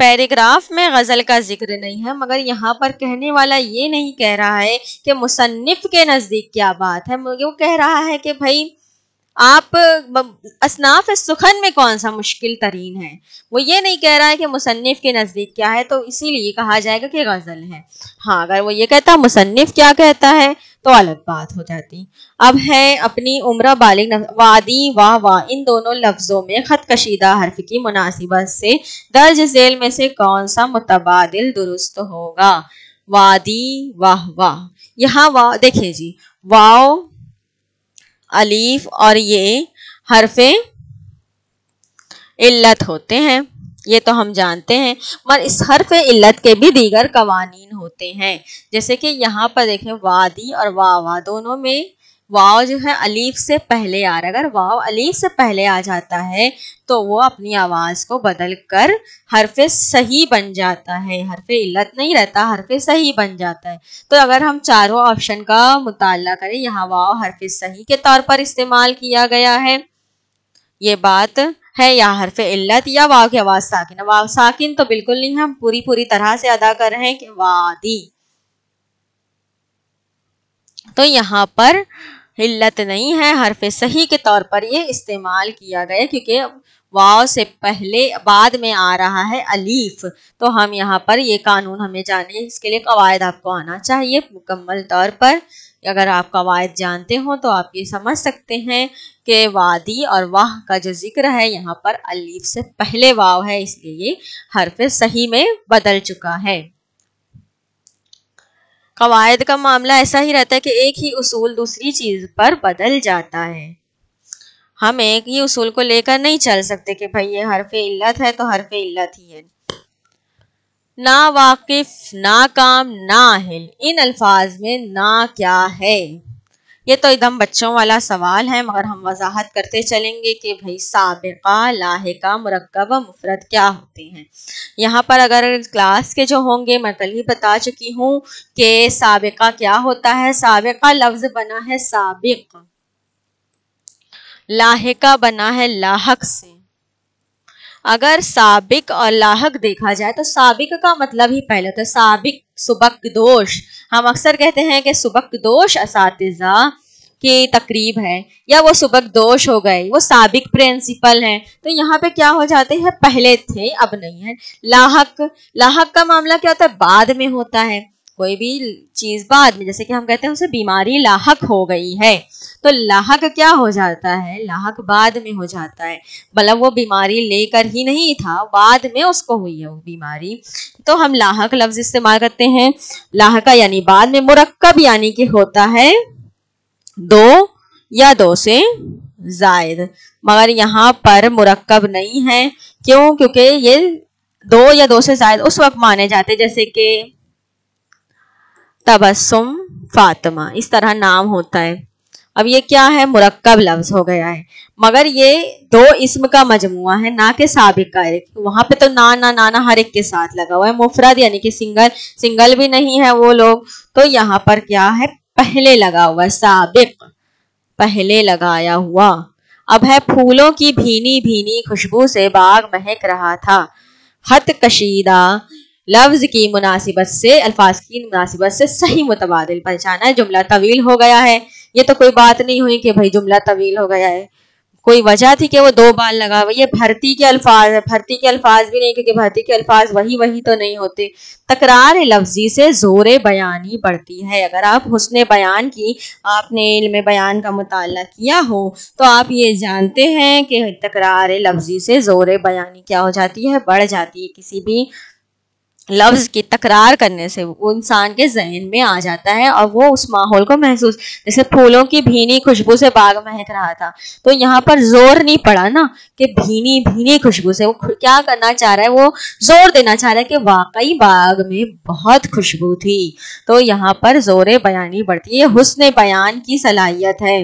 पैराग्राफ में गज़ल का जिक्र नहीं है मगर यहाँ पर कहने वाला ये नहीं कह रहा है कि मुसनफ़ के नज़दीक क्या बात है वो कह रहा है कि भाई आप असनाफ सुखन में कौन सा मुश्किल तरीन है वो ये नहीं कह रहा है कि मुसनफ़ के नज़दीक क्या है तो इसीलिए कहा जाएगा कि गज़ल है हाँ अगर वो ये कहता मुसनफ़ क्या कहता है तो अलग बात हो जाती अब है अपनी उम्र बालिग वादी वाह वाह इन दोनों लफ्ज़ों में ख़त कशीदा हरफ की मुनासिबत से दर्ज झेल में से कौन सा मुतबाद दुरुस्त होगा वादी वाह वाह यहाँ वाह देखिए जी वाओ अलीफ और ये हरफ इल्लत होते हैं ये तो हम जानते हैं मगर इस हरफ इल्लत के भी दीगर कवानीन होते हैं जैसे कि यहाँ पर देखें वादी और वावा दोनों में वाव जो है अलीफ से पहले आ रहा है अगर वाव अलीफ से पहले आ जाता है तो वो अपनी आवाज़ को बदल कर हरफ सही बन जाता है हरफे इल्लत नहीं रहता हरफे सही बन जाता है तो अगर हम चारों ऑप्शन का मुताल करें यहाँ वाव हरफ सही के तौर पर इस्तेमाल किया गया है ये बात है या हरफ इल्लत या वाव की आवाज़ साकिन वाव साकिन तो बिल्कुल नहीं हम पूरी पूरी तरह से अदा कर रहे हैं कि वादी तो यहाँ पर हिल्लत नहीं है हरफ सही के तौर पर ये इस्तेमाल किया गया क्योंकि वाव से पहले बाद में आ रहा है अलीफ तो हम यहाँ पर ये कानून हमें जाने इसके लिए कवायद आपको आना चाहिए मुकम्मल तौर पर अगर आप कवायद जानते हो तो आप ये समझ सकते हैं कि वादी और वाह का जो जिक्र है यहाँ पर अलीफ से पहले वाव है इसलिए ये हरफ सही में बदल चुका है कवायद का मामला ऐसा ही रहता है कि एक ही उसूल दूसरी चीज़ पर बदल जाता है हम एक ही उसूल को लेकर नहीं चल सकते कि भाई ये हरफ इल्लत है तो हरफ इल्लत ही है ना वाकिफ ना काम ना हिल इन अल्फाज में ना क्या है ये तो एकदम बच्चों वाला सवाल है मगर हम वजाहत करते चलेंगे कि भाई सबका लाहिका मरकब मुफरत क्या होते हैं यहाँ पर अगर क्लास के जो होंगे मैं कल ही बता चुकी हूँ कि सबका क्या होता है सबका लफ्ज़ बना है सबक लाहिका बना है लाहक से अगर सबक और लाहक देखा जाए तो सबक का मतलब ही पहले तो सबक सुबक दोष हम अक्सर कहते हैं कि सुबक दोष असातिज़ा के तकरीब है या वो सुबक दोष हो गए वो साबिक प्रिंसिपल हैं तो यहाँ पे क्या हो जाते हैं पहले थे अब नहीं है लाहक लाहक का मामला क्या होता है बाद में होता है कोई भी चीज बाद में जैसे कि हम कहते हैं उसे बीमारी लाहक हो गई है तो लाहक क्या हो जाता है लाहक बाद में हो जाता है मतलब वो बीमारी लेकर ही नहीं था बाद में उसको हुई है वो बीमारी तो हम लाहक लफ्ज इस्तेमाल करते हैं लाहका यानी बाद में मुरक्कब यानी कि होता है दो या दो से जायद मगर यहाँ पर मुरक्कब नहीं है क्यों क्योंकि ये दो या दो से जायद उस वक्त माने जाते जैसे कि तबस्सुम फातिमा इस तरह नाम होता है अब ये क्या है मुरक्कब लफ्ज हो गया है मगर ये दो इसम का मजमु है ना के सबक का एक वहां पे तो ना ना नाना हर एक के साथ लगा हुआ है मुफरद यानी कि सिंगल सिंगल भी नहीं है वो लोग तो यहाँ पर क्या है पहले लगा हुआ साबिक पहले लगाया हुआ अब है फूलों की भीनी भीनी खुशबू से बाग महक रहा था हत कशीदा लफ्ज की मुनासिबत से अल्फाज की मुनासिबत से सही मुतबादल पहचाना है जुमला तवील हो गया है ये तो कोई बात नहीं हुई कि भाई जुमला तवील हो गया है कोई वजह थी कि वो दो बाल लगा हुआ ये भर्ती के अल्फाज है भर्ती के अल्फाज भी नहीं क्योंकि भर्ती के अल्फाज वही वही तो नहीं होते तकरार लफ्जी से जोर बयानी बढ़ती है अगर आप हुसन बयान की आपने इल्म बयान का मताल किया हो तो आप ये जानते हैं कि तकरार लफ्जी से जोर बयानी क्या हो जाती है बढ़ जाती है किसी भी लफ्ज़ की तकरार करने से वो इंसान के जहन में आ जाता है और वो उस माहौल को महसूस जैसे फूलों की भीनी खुशबू से बाग महक रहा था तो यहाँ पर जोर नहीं पड़ा ना कि भीनी भीनी खुशबू से वो क्या करना चाह रहा है वो जोर देना चाह रहा है कि वाकई बाग में बहुत खुशबू थी तो यहाँ पर जोर बयानी बढ़ती है हुसन बयान की सलाहियत है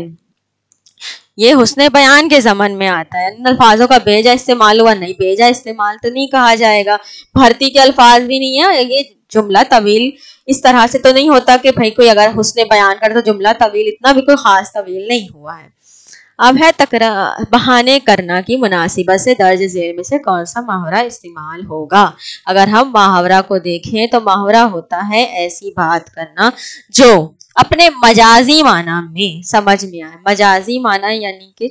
ये हुसन बयान के जमन में आता है इन अल्फाजों का बेजा इस्तेमाल हुआ नहीं बेजा इस्तेमाल तो नहीं कहा जाएगा भर्ती के अल्फाज भी नहीं है ये जुमला तवील इस तरह से तो नहीं होता कि भाई कोई अगर हुसन बयान करे तो जुमला तवील इतना भी कोई खास तवील नहीं हुआ है अब है तकरा बहाने करना की मुनासिबत से दर्ज जेर में से कौन सा माहवरा इस्तेमाल होगा अगर हम माहवरा को देखें तो माहवरा होता है ऐसी बात करना जो अपने मजाजी माना में समझ में आए मजाजी माना यानी कि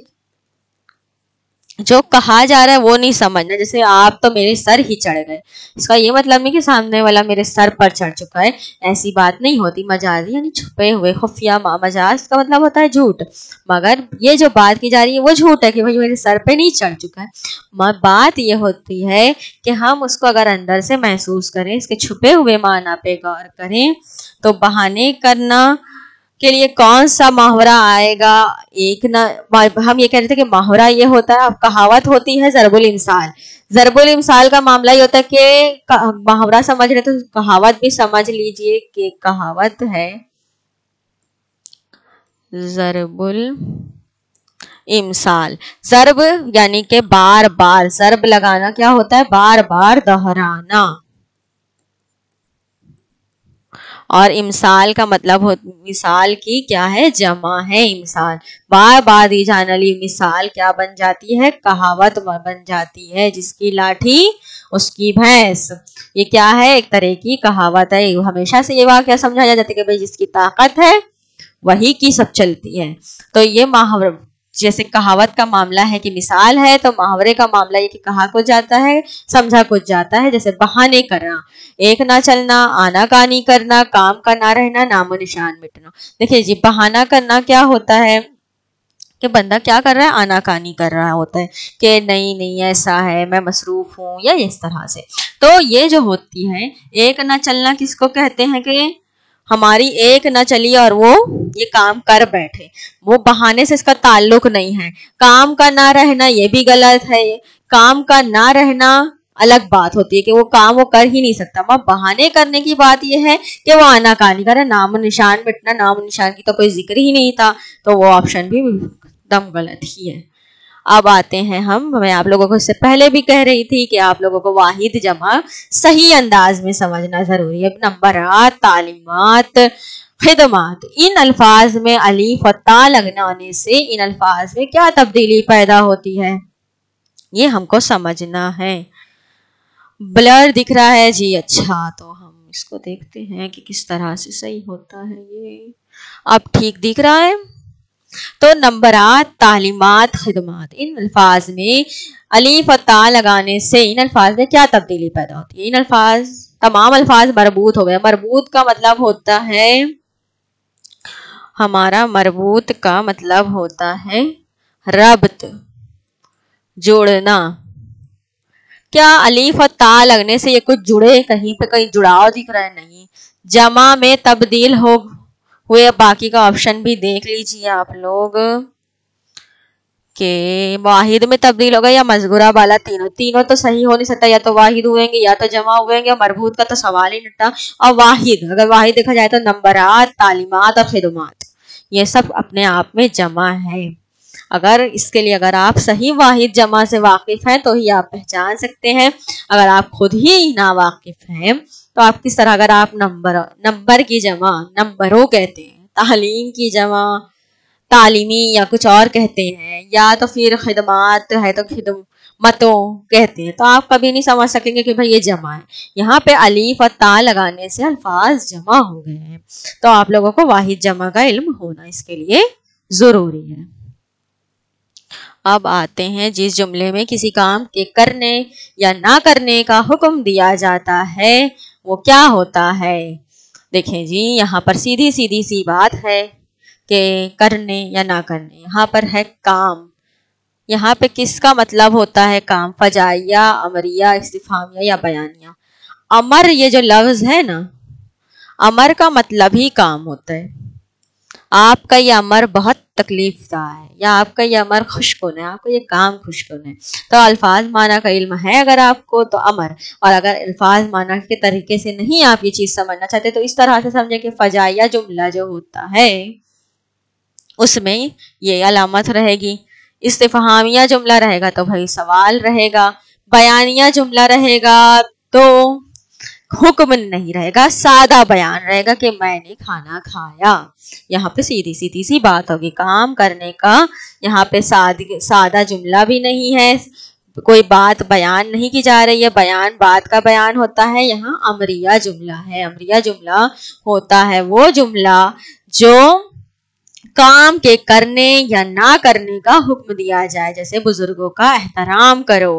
जो कहा जा रहा है वो नहीं समझना जैसे आप तो मेरे सर ही चढ़ गए इसका ये मतलब नहीं कि सामने वाला मेरे सर पर चढ़ चुका है ऐसी बात नहीं होती मजाजी यानी छुपे हुए खुफिया मजाज का मतलब होता है झूठ मगर ये जो बात की जा रही है वो झूठ है कि भाई मेरे सर पे नहीं चढ़ चुका है बात ये होती है कि हम उसको अगर अंदर से महसूस करें इसके छुपे हुए माना पे गौर करें तो बहाने करना के लिए कौन सा मुहावरा आएगा एक ना हम ये कह रहे थे कि मुहावरा ये होता है अब कहावत होती है जरबुल इमसाल जरबुल इमसाल का मामला ये होता है कि मुहावरा समझ रहे तो कहावत भी समझ लीजिए कि कहावत है जरबुल इमसाल जरब यानी के बार बार जरब लगाना क्या होता है बार बार दोहराना और इमसाल का मतलब हो मिसाल की क्या है जमा है इमसाल बार बार दी जाने वाली मिसाल क्या बन जाती है कहावत बन जाती है जिसकी लाठी उसकी भैंस ये क्या है एक तरह की कहावत है हमेशा से ये वाक्य समझा जाता है कि भाई जिसकी ताकत है वही की सब चलती है तो ये महावर जैसे कहावत का मामला है कि मिसाल है तो मुहावरे का मामला ये कि कहा कुछ जाता है समझा कुछ जाता है जैसे बहाने करना एक ना चलना आना कानी करना काम का ना रहना नामो निशान मिटना देखिए जी बहाना करना क्या होता है कि बंदा क्या कर रहा है आनाकानी कर रहा होता है कि नहीं नहीं ऐसा है मैं मसरूफ हूँ या इस तरह से तो ये जो होती है एक ना चलना किसको कहते हैं कि हमारी एक न चली और वो ये काम कर बैठे वो बहाने से इसका ताल्लुक नहीं है काम का ना रहना ये भी गलत है काम का ना रहना अलग बात होती है कि वो काम वो कर ही नहीं सकता वहां बहाने करने की बात यह है कि वो आना आनाकानी कर नाम निशान बिटना नाम निशान की तो कोई जिक्र ही नहीं था तो वो ऑप्शन भी दम गलत ही है अब आते हैं हम मैं आप लोगों को इससे पहले भी कह रही थी कि आप लोगों को वाहिद जमा सही अंदाज में समझना ज़रूरी है नंबर आठ तालीमत खिदमात इन अल्फाज में अलीफ और ता आने से इन अल्फाज में क्या तब्दीली पैदा होती है ये हमको समझना है ब्लर दिख रहा है जी अच्छा तो हम इसको देखते हैं कि किस तरह से सही होता है ये अब ठीक दिख रहा है तो आठ तालीमत खदमात इन अल्फाज में अलीफ और ता लगाने से इन अल्फाज में क्या तब्दीली पैदा होती है इन अल्फाज तमाम अल्फाज मरबूत हो गए मरबूत का मतलब होता है हमारा मरबूत का मतलब होता है रबत जोड़ना क्या अलीफ और ता लगने से ये कुछ जुड़े कहीं पे कहीं जुड़ाव दिख रहा है नहीं जमा में तब्दील हो हुए अब बाकी का ऑप्शन भी देख लीजिए आप लोग के वाहिद में तब्दील होगा या मजगुरा वाला तीनों तीनों तो सही हो नहीं सकता या तो वाहिद हुएंगे या तो जमा हुएंगे और मरबूत का तो सवाल ही नटा और वाहिद अगर वाहिद देखा जाए तो नंबरात तालीमत और खिदमात ये सब अपने आप में जमा है अगर इसके लिए अगर आप सही वाहिद जमा से वाकिफ हैं तो ही आप पहचान सकते हैं अगर आप खुद ही ना वाकिफ हैं तो आप किस तरह अगर आप नंबर नंबर की जमा नंबरों कहते हैं तालीम की जमा तालीमी या कुछ और कहते हैं या तो फिर खदमात है तो मतों कहते हैं तो आप कभी नहीं समझ सकेंगे कि भाई ये जमा है यहाँ पे अलीफ और ता लगाने से अल्फाज जमा हो गए हैं तो आप लोगों को वाहिद जमा का इल्म होना इसके लिए ज़रूरी है अब आते हैं जिस जुमले में किसी काम के करने या ना करने का हुक्म दिया जाता है वो क्या होता है देखें जी यहाँ पर सीधी सीधी सी बात है कि करने या ना करने यहाँ पर है काम यहाँ पे किसका मतलब होता है काम फजाइया अमरिया इस्तीफामिया या बयानिया अमर ये जो लफ्ज़ है ना अमर का मतलब ही काम होता है आपका ये अमर बहुत तकलीफ दा है या आपका ये अमर खुशकुन है आपका ये काम खुशकुन है तो अल्फाज माना का इल्म है अगर आपको तो अमर और अगर अल्फाज माना के तरीके से नहीं आप ये चीज़ समझना चाहते तो इस तरह से समझें कि फजाइया जुमला जो होता है उसमें ये अलामत रहेगी इस्तेफहामिया जुमला रहेगा तो भाई सवाल रहेगा बयानिया जुमला रहेगा तो हुक्म नहीं रहेगा सादा बयान रहेगा कि मैंने खाना खाया यहाँ पे सीधी सीधी सी बात होगी काम करने का यहाँ पे साद, सादा जुमला भी नहीं है कोई बात बयान नहीं की जा रही है बयान बात का बयान होता है यहाँ अमरिया जुमला है अमरिया जुमला होता है वो जुमला जो काम के करने या ना करने का हुक्म दिया जाए जैसे बुजुर्गों का एहतराम करो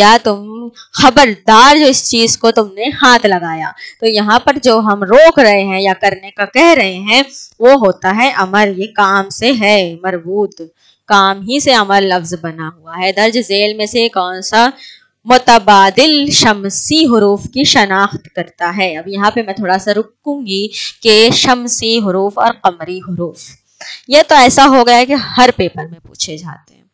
या तुम खबरदार जो इस चीज को तुमने हाथ लगाया तो यहाँ पर जो हम रोक रहे हैं या करने का कह रहे हैं वो होता है अमर ये काम से है मरबूत काम ही से अमर लफ्ज बना हुआ है दर्ज झेल में से कौन सा मुतबादिल शमसी हरूफ की शनाख्त करता है अब यहाँ पे मैं थोड़ा सा रुकूंगी के शमसी हरूफ और कमरी हरूफ ये तो ऐसा हो गया है कि हर पेपर में पूछे जाते हैं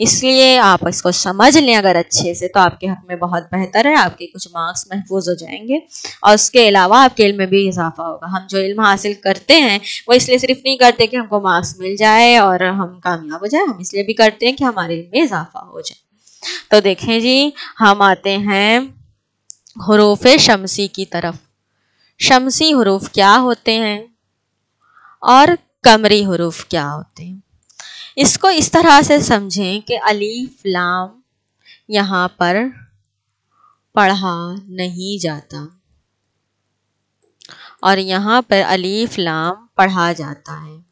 इसलिए आप इसको समझ लें अगर अच्छे से तो आपके हक में बहुत बेहतर है आपके कुछ मार्क्स महफूज हो जाएंगे और उसके अलावा आपके इल्म में भी इजाफा होगा हम जो इल्म हासिल करते हैं वो इसलिए सिर्फ नहीं करते कि हमको मार्क्स मिल जाए और हम कामयाब हो जाए हम इसलिए भी करते हैं कि हमारे इल्म में इजाफा हो जाए तो देखें जी हम आते हैं हरूफ शमसी की तरफ शमसी हरूफ क्या होते हैं और कमरी हरूफ क्या होते हैं इसको इस तरह से समझें कि अलीफ लाम यहाँ पर पढ़ा नहीं जाता और यहाँ पर अलीफ लाम पढ़ा जाता है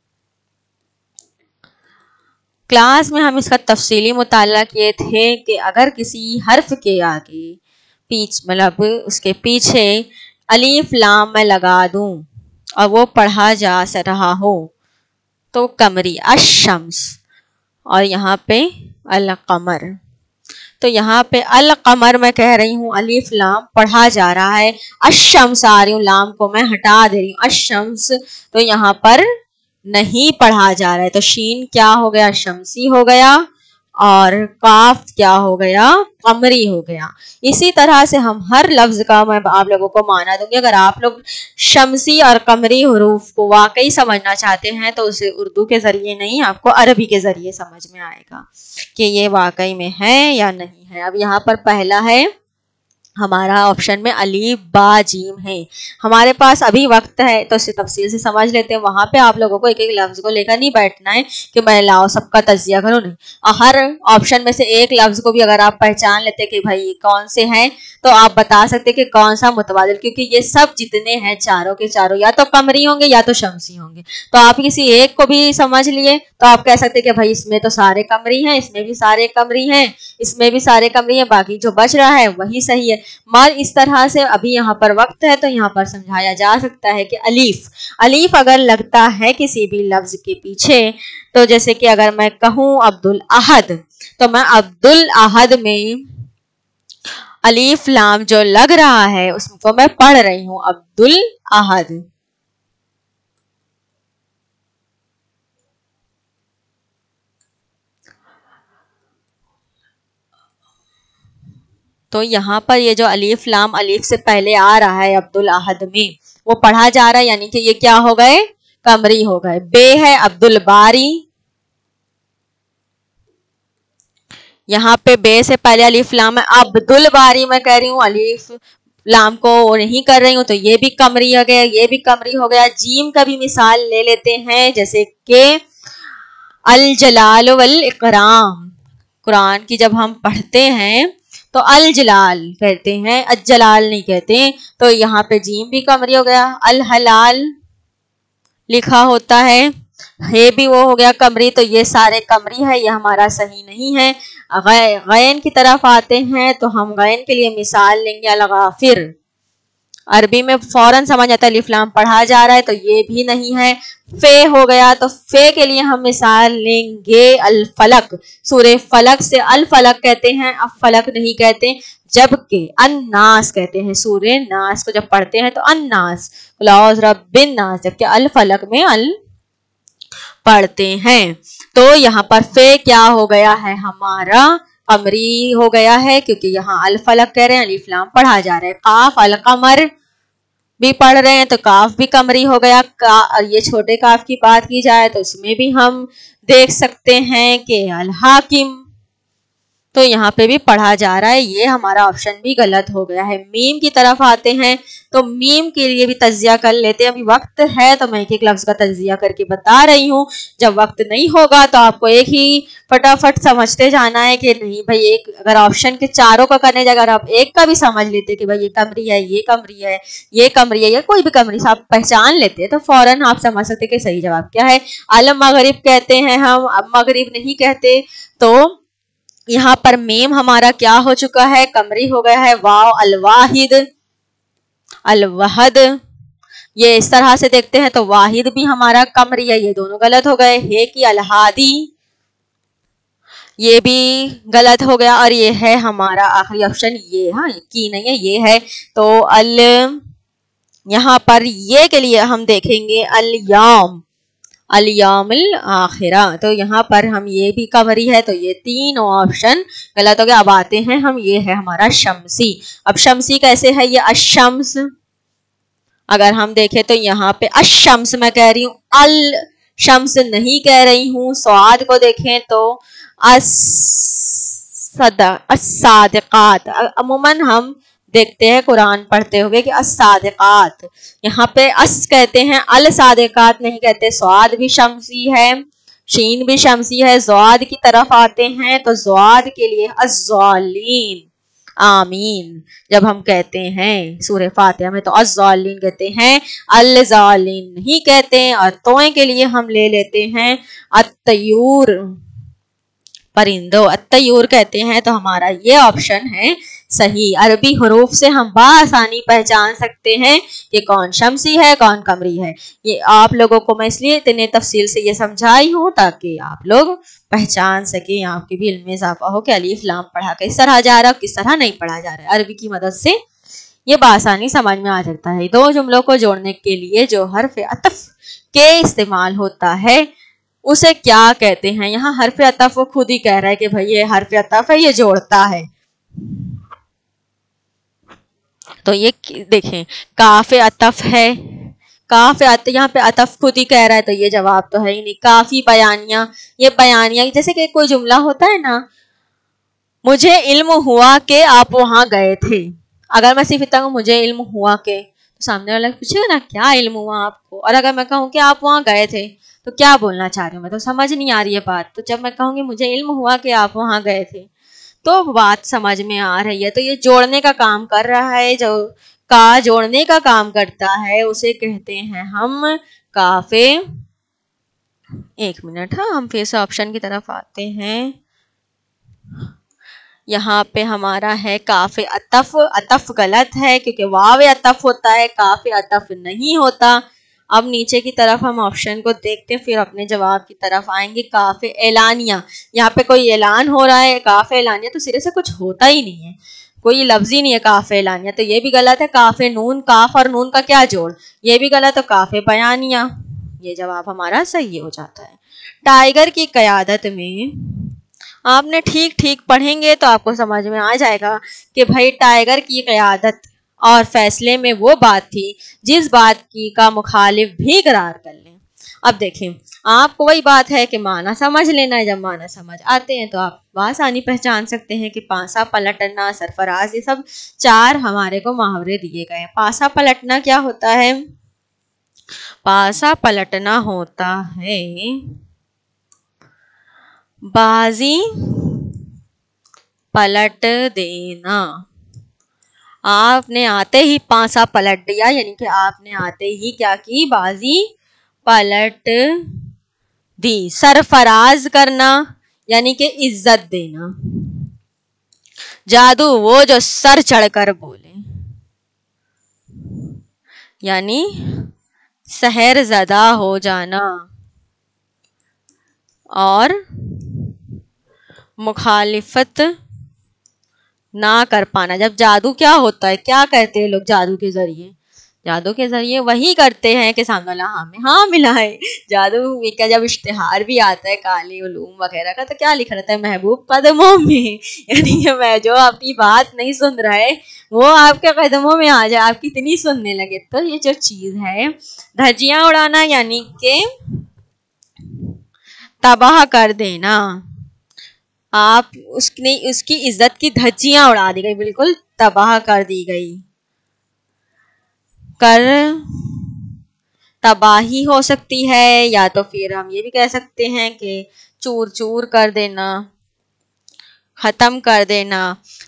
क्लास में हम इसका तफसीली मुताल किए थे कि अगर किसी हर्फ के आगे पीछ मतलब उसके पीछे अलीफ लाम मैं लगा दूं और वो पढ़ा जा रहा हो तो कमरी अशम्स और यहाँ पे अल कमर तो यहाँ पे अल कमर मैं कह रही हूँ अलीफ लाम पढ़ा जा रहा है अशम्स आ रही हूँ लाम को मैं हटा दे रही हूँ अशम्स तो यहाँ पर नहीं पढ़ा जा रहा है तो शीन क्या हो गया शमसी हो गया और काफ क्या हो गया कमरी हो गया इसी तरह से हम हर लफ्ज का मैं आप लोगों को माना दूंगी अगर आप लोग शमसी और कमरी हरूफ को वाकई समझना चाहते हैं तो उसे उर्दू के जरिए नहीं आपको अरबी के जरिए समझ में आएगा कि ये वाकई में है या नहीं है अब यहाँ पर पहला है हमारा ऑप्शन में अली बाजीम है हमारे पास अभी वक्त है तो इसे तफसील से समझ लेते हैं वहां पे आप लोगों को एक एक लफ्ज़ को लेकर नहीं बैठना है कि महिलाओं सबका तजिया करो नहीं और हर ऑप्शन में से एक लफ्ज़ को भी अगर आप पहचान लेते कि भाई कौन से हैं तो आप बता सकते कि कौन सा मुतबादल क्योंकि ये सब जितने हैं चारों के चारों या तो कमरी होंगे या तो शमसी होंगे तो आप किसी एक को भी समझ लिए तो आप कह सकते कि भाई इसमें तो सारे कमरी है इसमें भी सारे कमरी हैं इसमें भी सारे कमरी है बाकी जो बच रहा है वही सही है मर इस तरह से अभी यहाँ पर वक्त है तो यहाँ पर समझाया जा सकता है कि अलीफ अलीफ अगर लगता है किसी भी लफ्ज के पीछे तो जैसे कि अगर मैं कहूँ अब्दुल अहद तो मैं अब्दुल अहद में अलीफ लाम जो लग रहा है उसको मैं पढ़ रही हूँ अब्दुल अहद तो यहाँ पर ये जो अलीफ लाम अलीफ से पहले आ रहा है अब्दुल अहद में वो पढ़ा जा रहा है यानी कि ये क्या हो गए कमरी हो गए बे है अब्दुल बारी यहाँ पे बे से पहले अलीफ लाम है अब्दुल बारी मैं कह रही हूँ अलीफ लाम को वो नहीं कर रही हूँ तो ये भी कमरी हो गया ये भी कमरी हो गया जीम का भी मिसाल ले लेते हैं जैसे के अल जलाल वल इकराम कुरान की जब हम पढ़ते हैं तो अल जलाल कहते हैं अजलाल नहीं कहते तो यहाँ पे जीम भी कमरी हो गया अल हलाल लिखा होता है ये भी वो हो गया कमरी तो ये सारे कमरी है ये हमारा सही नहीं है गैन की तरफ आते हैं तो हम गैन के लिए मिसाल लेंगे अलगा फिर अरबी में फौरन समझ आता है लिफ्लाम पढ़ा जा रहा है तो ये भी नहीं है फे हो गया तो फे के लिए हम मिसाल लेंगे अलफलक सूर्य फलक से अलफलक कहते हैं अब फलक नहीं कहते जबकि अन्नास कहते हैं सूर्य नास को जब पढ़ते हैं तो अन्नास बिन नास जबकि अलफलक में अल पढ़ते हैं तो यहाँ पर फे क्या हो गया है हमारा कमरी हो गया है क्योंकि यहाँ अलफलक कह रहे हैं अलीफलाम पढ़ा जा रहा है काफ अलकमर भी पढ़ रहे हैं तो काफ भी कमरी हो गया का ये छोटे काफ की बात की जाए तो उसमें भी हम देख सकते हैं कि हाकिम तो यहाँ पे भी पढ़ा जा रहा है ये हमारा ऑप्शन भी गलत हो गया है मीम की तरफ आते हैं तो मीम के लिए भी तजिया कर लेते हैं अभी वक्त है तो मैं एक एक लफ्ज का तजिया करके बता रही हूँ जब वक्त नहीं होगा तो आपको एक ही फटाफट समझते जाना है कि नहीं भाई एक अगर ऑप्शन के चारों का करने जाए अगर आप एक का भी समझ लेते कि भाई ये कमरी है ये कमरी है ये कमरी है या कोई भी कमरी आप पहचान लेते तो फौरन आप समझ सकते कि सही जवाब क्या है आलम मगरब कहते हैं हम अब मगरब नहीं कहते तो यहाँ पर मेम हमारा क्या हो चुका है कमरी हो गया है वाव अलवाहिद अलवहद ये इस तरह से देखते हैं तो वाहिद भी हमारा कमरी है ये दोनों गलत हो गए हे की अलहादी ये भी गलत हो गया और ये है हमारा आखिरी ऑप्शन ये हाँ की नहीं है ये है तो अल यहाँ पर ये के लिए हम देखेंगे अलयाम अलयामिल आखिरा तो यहाँ पर हम ये भी कवरी है तो ये तीन ऑप्शन गलत हो गया अब आते हैं हम ये है हमारा शमसी अब शमसी कैसे है ये अशम्स अगर हम देखें तो यहाँ पे अशम्स मैं कह रही हूँ अल शम्स नहीं कह रही हूँ स्वाद को देखें तो अस सदा अमूमन हम देखते हैं कुरान पढ़ते हुए कि असादकात यहाँ पे अस कहते हैं अल सादकात नहीं कहते स्वाद भी शमसी है शीन भी शमसी है जवाद की तरफ आते हैं तो जवाद के लिए अजालीन आमीन जब हम कहते हैं सूर्य फातह में तो अजालीन कहते हैं अलजालीन नहीं कहते हैं और तोय के लिए हम ले लेते हैं अतयूर परिंदो अतयूर कहते हैं तो हमारा ये ऑप्शन है सही अरबी हरूफ से हम बसानी पहचान सकते हैं कि कौन शमसी है कौन कमरी है ये आप लोगों को मैं इसलिए इतने तफसील से ये समझाई हूँ ताकि आप लोग पहचान सकें आपके भी इल्म इजाफा हो कि अलीफ लाम पढ़ा किस तरह जा रहा है किस तरह नहीं पढ़ा जा रहा है अरबी की मदद से ये बसानी समझ में आ जाता है दो जुमलों को जोड़ने के लिए जो हरफ अतफ के इस्तेमाल होता है उसे क्या कहते हैं यहाँ हरफ अतफ वो खुद ही कह रहा है कि भाई ये हरफ अतफ है ये जोड़ता है तो ये देखें काफ अतफ है काफ अत यहाँ पे अतफ खुद ही कह रहा है तो ये जवाब तो है ही नहीं काफ़ी बयानिया ये बयानिया जैसे कि कोई जुमला होता है ना मुझे इल्म हुआ कि आप वहाँ गए थे अगर मैं सिर्फ इतना मुझे इल्म हुआ के तो सामने वाला पूछेगा ना क्या इल्म हुआ आपको और अगर मैं कहूँ कि आप वहाँ गए थे तो क्या बोलना चाह रही हूँ मैं तो समझ नहीं आ रही है बात तो जब मैं कहूँगी मुझे इल्म हुआ कि आप वहाँ गए थे तो बात समझ में आ रही है तो ये जोड़ने का काम कर रहा है जो का जोड़ने का काम करता है उसे कहते हैं हम काफे एक मिनट हाँ हम फिर से ऑप्शन की तरफ आते हैं यहाँ पे हमारा है काफे अतफ अतफ गलत है क्योंकि वाव अतफ होता है काफे अतफ नहीं होता अब नीचे की तरफ हम ऑप्शन को देखते फिर अपने जवाब की तरफ आएंगे काफ़ ऐलानिया यहाँ पे कोई ऐलान हो रहा है काफ़ ऐलानिया तो सिरे से कुछ होता ही नहीं है कोई लफ्ज ही नहीं है काफ़े ऐलानिया तो ये भी गलत है काफ़े नून काफ और नून का क्या जोड़ ये भी गलत है काफ़े बयानिया ये जवाब हमारा सही हो जाता है टाइगर की क़्यादत में आपने ठीक ठीक पढ़ेंगे तो आपको समझ में आ जाएगा कि भाई टाइगर की क़्यादत और फैसले में वो बात थी जिस बात की का मुखालिफ भी करार कर लें अब देखें आपको वही बात है कि माना समझ लेना है जब माना समझ आते हैं तो आप आसानी पहचान सकते हैं कि पासा पलटना सरफराज ये सब चार हमारे को मुहावरे दिए गए हैं पासा पलटना क्या होता है पासा पलटना होता है बाजी पलट देना आपने आते ही पासा पलट दिया यानी कि आपने आते ही क्या की बाजी पलट दी सरफराज करना यानी कि इज्जत देना जादू वो जो सर चढ़कर बोले यानी शहर जदा हो जाना और मुखालिफत ना कर पाना जब जादू क्या होता है क्या करते हैं लोग जादू के जरिए जादू के जरिए वही करते हैं कि सामने वाला हमें हाँ, हाँ मिला है जादू का जब इश्तहार भी आता है काले उलूम वगैरह का तो क्या लिखा रहता है महबूब कदमों में यानी मैं जो आपकी बात नहीं सुन रहा है वो आपके कदमों में आ जाए आपकी इतनी सुनने लगे तो ये जो चीज़ है धजियाँ उड़ाना यानी कि तबाह कर देना आप उसने उसकी इज्जत की धज्जियां उड़ा दी गई बिल्कुल तबाह कर दी गई कर तबाही हो सकती है या तो फिर हम ये भी कह सकते हैं कि चूर चूर कर देना ख़त्म कर देना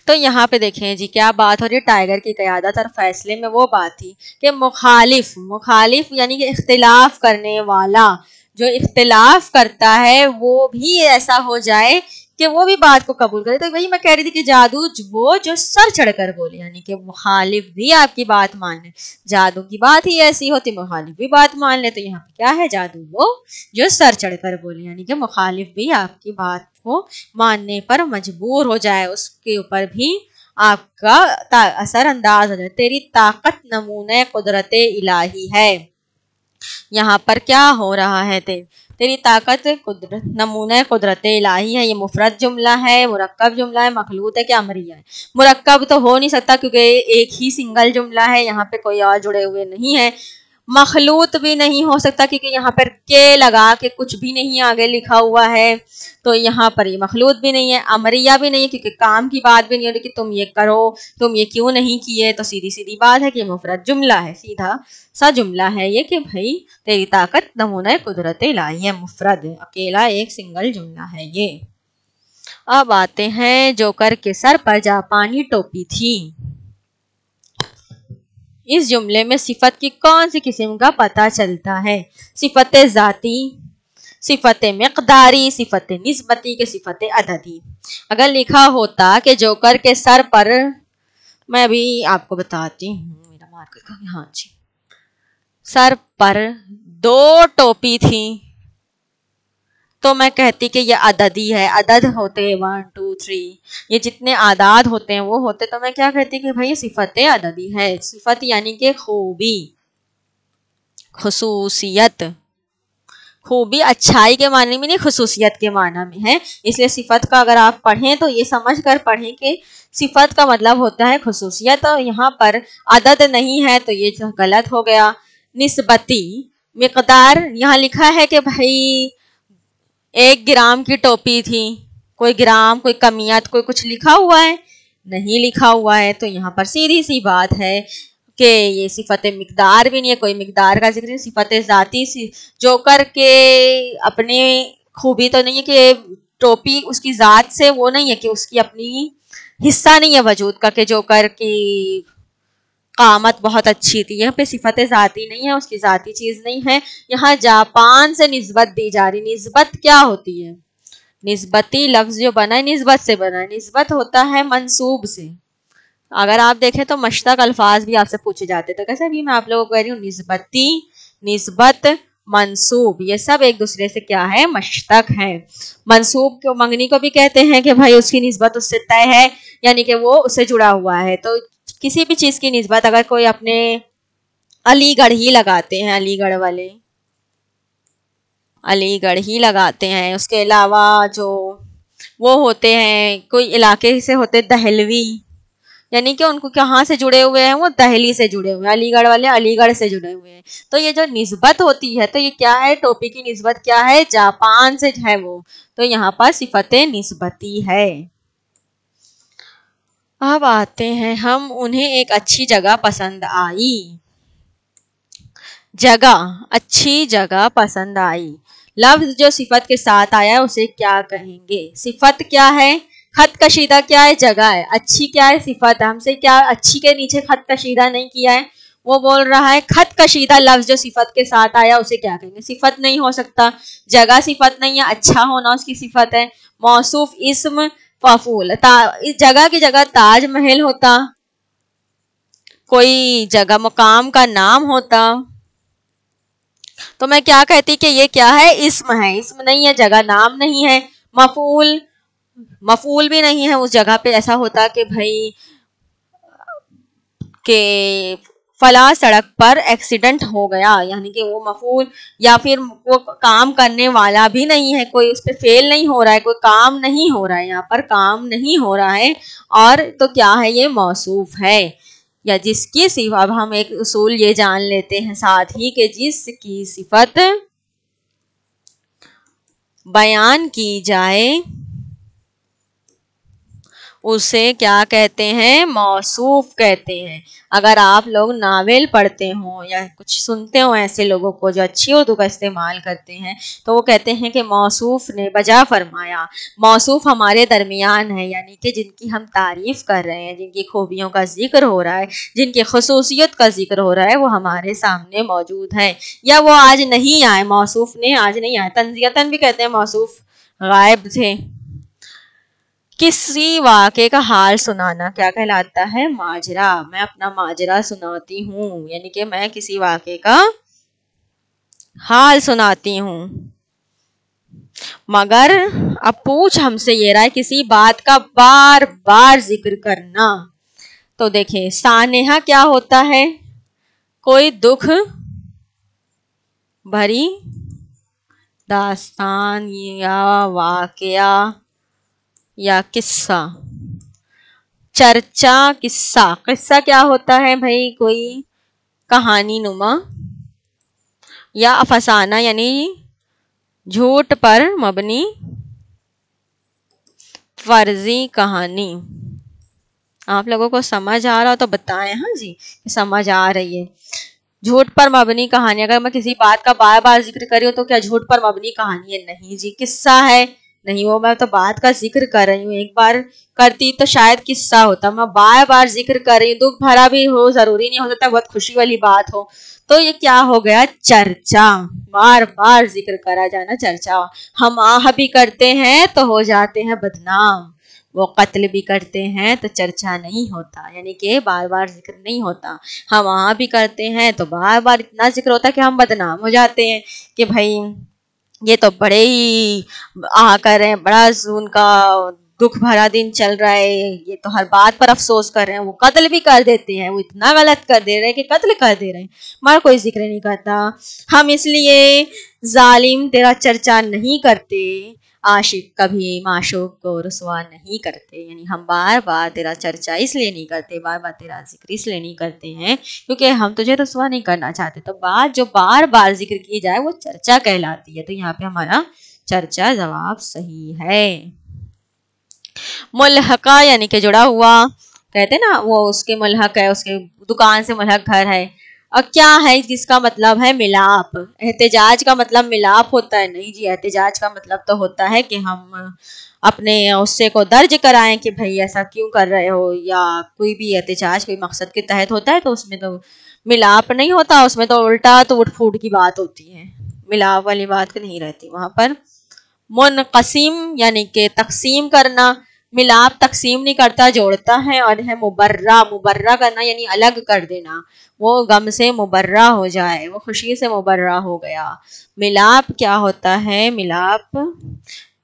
तो यहाँ पे देखें जी क्या बात हो रही है टाइगर की क़्यादत फैसले में वो बात थी कि मुखालिफ मुखालिफ यानी कि इख्तलाफ करने वाला जो इख्तलाफ करता है वो भी ऐसा हो जाए कि वो भी बात को कबूल करे तो वही मैं कह रही थी कि जादू वो जो सर चढ़कर बोले यानी कि मुखालिफ भी आपकी बात मान ले जादू की बात ही ऐसी होती मुखालिफ भी बात मान ले तो यहाँ पे क्या है जादू वो जो सर चढ़कर बोले यानी कि मुखालिफ भी आपकी बात को मानने पर मजबूर हो जाए उसके ऊपर भी आपका असर अंदाज हो जाए तेरी ताकत नमूने कुदरत इलाही है यहाँ पर क्या हो रहा है तेरे तेरी ताकत कुदरत नमूना कुदरत इलाही है ये मुफरत जुमला है मरकब जुमला है मखलूत है क्या अमरिया है मरकब तो हो नहीं सकता क्योंकि एक ही सिंगल जुमला है यहाँ पे कोई और जुड़े हुए नहीं है मखलूत भी नहीं हो सकता क्योंकि यहाँ पर के लगा के कुछ भी नहीं आगे लिखा हुआ है तो यहाँ पर ये मखलूत भी नहीं है अमरिया भी नहीं है क्योंकि काम की बात भी नहीं हो रही कि तुम ये करो तुम ये क्यों नहीं किए तो सीधी सीधी बात है कि मुफरत जुमला है सीधा सा जुमला है ये कि भाई तेरी ताकत नमूना कुदरत लाई है मुफरत अकेला एक सिंगल जुमला है ये अब आते हैं जोकर के सर पर जापानी टोपी थी इस जुमले में सिफत की कौन सी किस्म का पता चलता है सिफत ज़ाती सिफत मकदारी सिफत नस्बती के सिफत अददी अगर लिखा होता कि जोकर के सर पर मैं अभी आपको बताती हूँ मेरा मार्कर का हाँ जी सर पर दो टोपी थी तो मैं कहती कि ये अददी है अदद होते वन टू थ्री ये जितने आदाद होते हैं वो होते तो मैं क्या कहती कि भाई सिफत अददी है सिफत यानी कि खूबी खसूसियत खूबी अच्छाई के मायने में नहीं खसूसियत के माना में है इसलिए सिफत का अगर आप पढ़ें तो ये समझ कर पढ़ें कि सिफत का मतलब होता है खसूसियत तो यहाँ पर अदद नहीं है तो ये गलत हो गया नस्बती मकदार यहाँ लिखा है कि भाई एक ग्राम की टोपी थी कोई ग्राम कोई कमियत तो कोई कुछ लिखा हुआ है नहीं लिखा हुआ है तो यहाँ पर सीधी सी बात है कि ये सिफत मकदार भी नहीं है कोई मकदार का जिक्र सिफत ज़ाती सी जो करके अपने खूबी तो नहीं है कि टोपी उसकी ज़ात से वो नहीं है कि उसकी अपनी हिस्सा नहीं है वजूद का कि जो कर की कामत बहुत अच्छी थी यहाँ पे सिफत ज़ाती नहीं है उसकी ज़ाती चीज़ नहीं है यहाँ जापान से नस्बत दी जा रही नस्बत क्या होती है नस्बती लफ्ज़ जो बना है नस्बत से बना है नस्बत होता है मनसूब से अगर आप देखें तो मशतक अल्फाज भी आपसे पूछे जाते तो कैसे अभी मैं आप लोगों को कह रही हूँ नस्बती नस्बत मनसूब ये सब एक दूसरे से क्या है मशतक है मनसूब को मंगनी को भी कहते हैं कि भाई उसकी नस्बत उससे तय है यानी कि वो उससे जुड़ा हुआ है तो किसी भी चीज़ की नस्बत अगर कोई अपने अलीगढ़ ही लगाते हैं अलीगढ़ वाले अलीगढ़ ही लगाते हैं उसके अलावा जो वो होते हैं कोई इलाके से होते दहलवी यानी कि उनको कहाँ से जुड़े हुए हैं वो दहली से जुड़े हुए हैं अलीगढ़ वाले अलीगढ़ से जुड़े हुए हैं तो ये जो नस्बत होती है तो ये क्या है टोपी की नस्बत क्या है जापान से है वो तो यहाँ पर सिफत नस्बती है अब आते हैं हम उन्हें एक अच्छी जगह पसंद आई जगह अच्छी जगह पसंद आई लफ्ज जो सिफत के साथ आया है उसे क्या कहेंगे सिफत क्या है खत कशीदा क्या है जगह है अच्छी क्या है सिफत है हमसे क्या अच्छी के नीचे खत कशीदा नहीं किया है वो बोल रहा है खत कशीदा लफ्ज जो सिफत के साथ आया उसे क्या कहेंगे सिफत नहीं हो सकता जगह सिफत नहीं है अच्छा होना उसकी सिफत है मौसूफ इसम फाफूल इस जगह की जगह ताजमहल होता कोई जगह मुकाम का नाम होता तो मैं क्या कहती कि ये क्या है इसम है इसम नहीं है जगह नाम नहीं है मफूल मफूल भी नहीं है उस जगह पे ऐसा होता कि भाई के फला सड़क पर एक्सीडेंट हो गया यानी कि वो मफूल या फिर वो काम करने वाला भी नहीं है कोई उस पर फेल नहीं हो रहा है कोई काम नहीं हो रहा है यहाँ पर काम नहीं हो रहा है और तो क्या है ये मौसूफ है या जिसकी सिफत अब हम एक उसूल ये जान लेते हैं साथ ही कि जिसकी सिफत बयान की जाए उसे क्या कहते हैं मौसूफ कहते हैं अगर आप लोग नावेल पढ़ते हो या कुछ सुनते हो ऐसे लोगों को जो अच्छी उर्दू का इस्तेमाल करते हैं तो वो कहते हैं कि मौसूफ ने बजा फरमाया मौसूफ हमारे दरमियान है यानी कि जिनकी हम तारीफ़ कर रहे हैं जिनकी खूबियों का जिक्र हो रहा है जिनकी खसूसियत का जिक्र हो रहा है वो हमारे सामने मौजूद है या वो आज नहीं आए मौसूफ ने आज नहीं आए तंजियतन भी कहते हैं मौसूफ गायब थे किसी वाक्य का हाल सुनाना क्या कहलाता है माजरा मैं अपना माजरा सुनाती हूँ यानी कि मैं किसी वाक्य का हाल सुनाती हूँ मगर अब पूछ हमसे ये रहा है किसी बात का बार बार जिक्र करना तो देखे सानेहा क्या होता है कोई दुख भरी दास्तान या वाकया या किस्सा चर्चा किस्सा किस्सा क्या होता है भाई कोई कहानी नुमा या अफसाना यानी झूठ पर मबनी फर्जी कहानी आप लोगों को समझ आ रहा हो तो बताएं हाँ जी समझ आ रही है झूठ पर मबनी कहानी अगर मैं किसी बात का बार बार जिक्र करी हूँ तो क्या झूठ पर मबनी कहानी है नहीं जी किस्सा है नहीं हो मैं तो बात का जिक्र कर रही हूँ एक बार करती तो शायद किस्सा होता मैं बार बार जिक्र कर रही हूँ दुख भरा भी हो जरूरी नहीं हो सकता बहुत खुशी वाली बात हो तो ये क्या हो गया चर्चा बार बार जिक्र करा जाना चर्चा हम आह भी करते हैं तो हो जाते हैं बदनाम वो कत्ल भी करते हैं तो चर्चा नहीं होता यानी कि बार बार जिक्र नहीं होता हम वहाँ भी करते हैं तो बार बार इतना जिक्र होता कि हम बदनाम हो जाते हैं कि भाई ये तो बड़े ही आ कर रहे हैं बड़ा उनका दुख भरा दिन चल रहा है ये तो हर बात पर अफसोस कर रहे हैं वो कत्ल भी कर देते हैं वो इतना गलत कर दे रहे हैं कि कत्ल कर दे रहे हैं मगर कोई जिक्र नहीं करता हम इसलिए जालिम तेरा चर्चा नहीं करते आशिक कभी माशूक को तो रसवा नहीं करते यानी हम बार बार तेरा चर्चा इसलिए नहीं करते बार बार तेरा जिक्र इसलिए नहीं करते हैं क्योंकि हम तुझे रसवा नहीं करना चाहते तो बात जो बार बार जिक्र की जाए वो चर्चा कहलाती है तो यहाँ पे हमारा चर्चा जवाब सही है मुलहका यानी कि जुड़ा हुआ कहते ना वो उसके मुलहक है उसके दुकान से मुलहक घर है क्या है जिसका मतलब है मिलाप एहतजाज का मतलब मिलाप होता है नहीं जी एहतजाज का मतलब तो होता है कि हम अपने उससे को दर्ज कराएं कि भाई ऐसा क्यों कर रहे हो या कोई भी एहतजाज कोई मकसद के तहत होता है तो उसमें तो मिलाप नहीं होता उसमें तो उल्टा तो उठ फूट की बात होती है मिलाप वाली बात नहीं रहती वहां पर मुनकसीम यानी कि तकसीम करना मिलाप तकसीम नहीं करता जोड़ता है और है मुबर्रा मुबर्रा करना यानी अलग कर देना वो गम से मुबर्रा हो जाए वो खुशी से मुबर्रा हो गया मिलाप क्या होता है मिलाप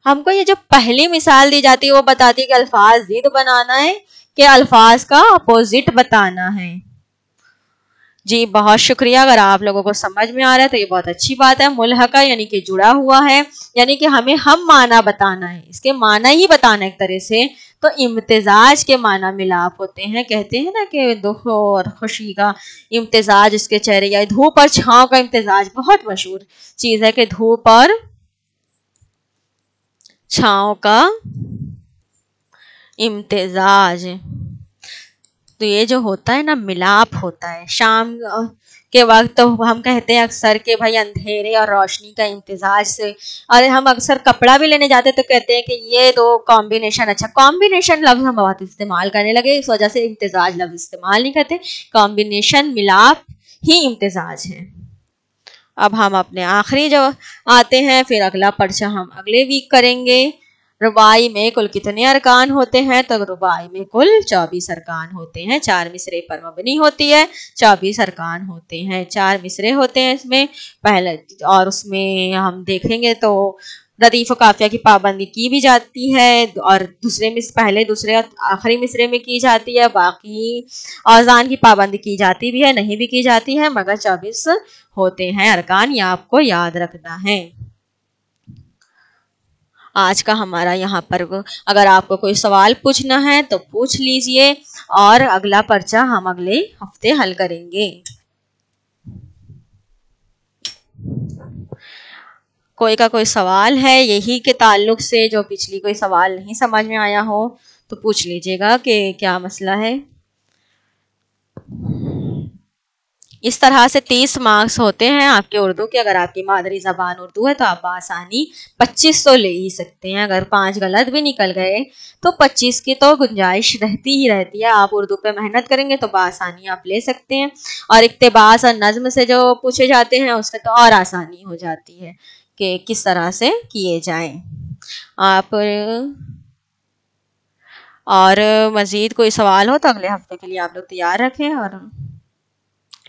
हमको ये जो पहली मिसाल दी जाती है वो बताती है कि अल्फाज जिद बनाना है कि अल्फाज का अपोजिट बताना है जी बहुत शुक्रिया अगर आप लोगों को समझ में आ रहा है तो ये बहुत अच्छी बात है मुलहका यानी कि जुड़ा हुआ है यानी कि हमें हम माना बताना है इसके माना ही बताना एक तरह से तो इम्तजाज के माना मिलाप होते हैं कहते हैं ना कि दुख और खुशी का इम्तजाज इसके चेहरे या धूप और छाँव का इम्तजाज बहुत मशहूर चीज़ है कि धूप और छाँव का इम्तजाज तो ये जो होता है ना मिलाप होता है शाम के वक्त तो हम कहते हैं अक्सर के भाई अंधेरे और रोशनी का इम्तजाज से और हम अक्सर कपड़ा भी लेने जाते तो कहते हैं कि ये दो कॉम्बिनेशन अच्छा कॉम्बिनेशन लफ्ज़ हम बहुत इस्तेमाल करने लगे इस वजह से इम्तजाज लफ्ज़ इस्तेमाल नहीं करते कॉम्बिनेशन मिलाप ही इम्तजाज है अब हम अपने आखिरी जो आते हैं फिर अगला पर्चा हम अगले वीक करेंगे रुबाई में कुल कितने अरकान होते हैं तो रुबाई में कुल चौबीस अरकान होते हैं चार मिसरे पर मबनी होती है चौबीस अरकान होते हैं चार मिसरे होते हैं इसमें पहले और उसमें हम देखेंगे तो रदीफ काफिया की पाबंदी की भी जाती है और दूसरे मिस पहले दूसरे और आखिरी मिसरे में की जाती है बाकी औजान की पाबंदी की जाती भी है नहीं भी की जाती है मगर चौबीस होते हैं अरकान ये आपको याद रखना है आज का हमारा यहाँ पर अगर आपको कोई सवाल पूछना है तो पूछ लीजिए और अगला पर्चा हम अगले हफ्ते हल करेंगे कोई का कोई सवाल है यही के ताल्लुक से जो पिछली कोई सवाल नहीं समझ में आया हो तो पूछ लीजिएगा कि क्या मसला है इस तरह से तीस मार्क्स होते हैं आपके उर्दू के अगर आपकी मादरी ज़बान उर्दू है तो आप आसानी पच्चीस तो ले ही सकते हैं अगर पांच गलत भी निकल गए तो पच्चीस की तो गुंजाइश रहती ही रहती है आप उर्दू पे मेहनत करेंगे तो बसानी आप ले सकते हैं और इकतबास और नज्म से जो पूछे जाते हैं उससे तो और आसानी हो जाती है कि किस तरह से किए जाएँ आप और मज़ीद कोई सवाल हो तो अगले हफ्ते के लिए आप लोग तैयार रखें और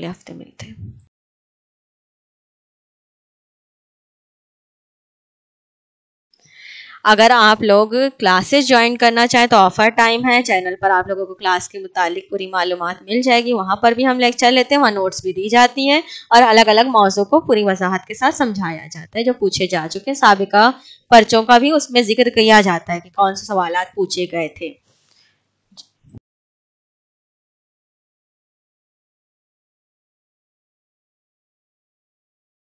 अगले हफ्ते मिलते हैं अगर आप लोग क्लासेस ज्वाइन करना चाहें तो ऑफर टाइम है चैनल पर आप लोगों को क्लास के मुतालिक पूरी मालूम मिल जाएगी वहाँ पर भी हम लेक्चर लेते हैं वहाँ नोट्स भी दी जाती हैं और अलग अलग मौज़ों को पूरी वजाहत के साथ समझाया जाता है जो पूछे जा चुके हैं सबका पर्चों का भी उसमें जिक्र किया जाता है कि कौन से सवाल पूछे गए थे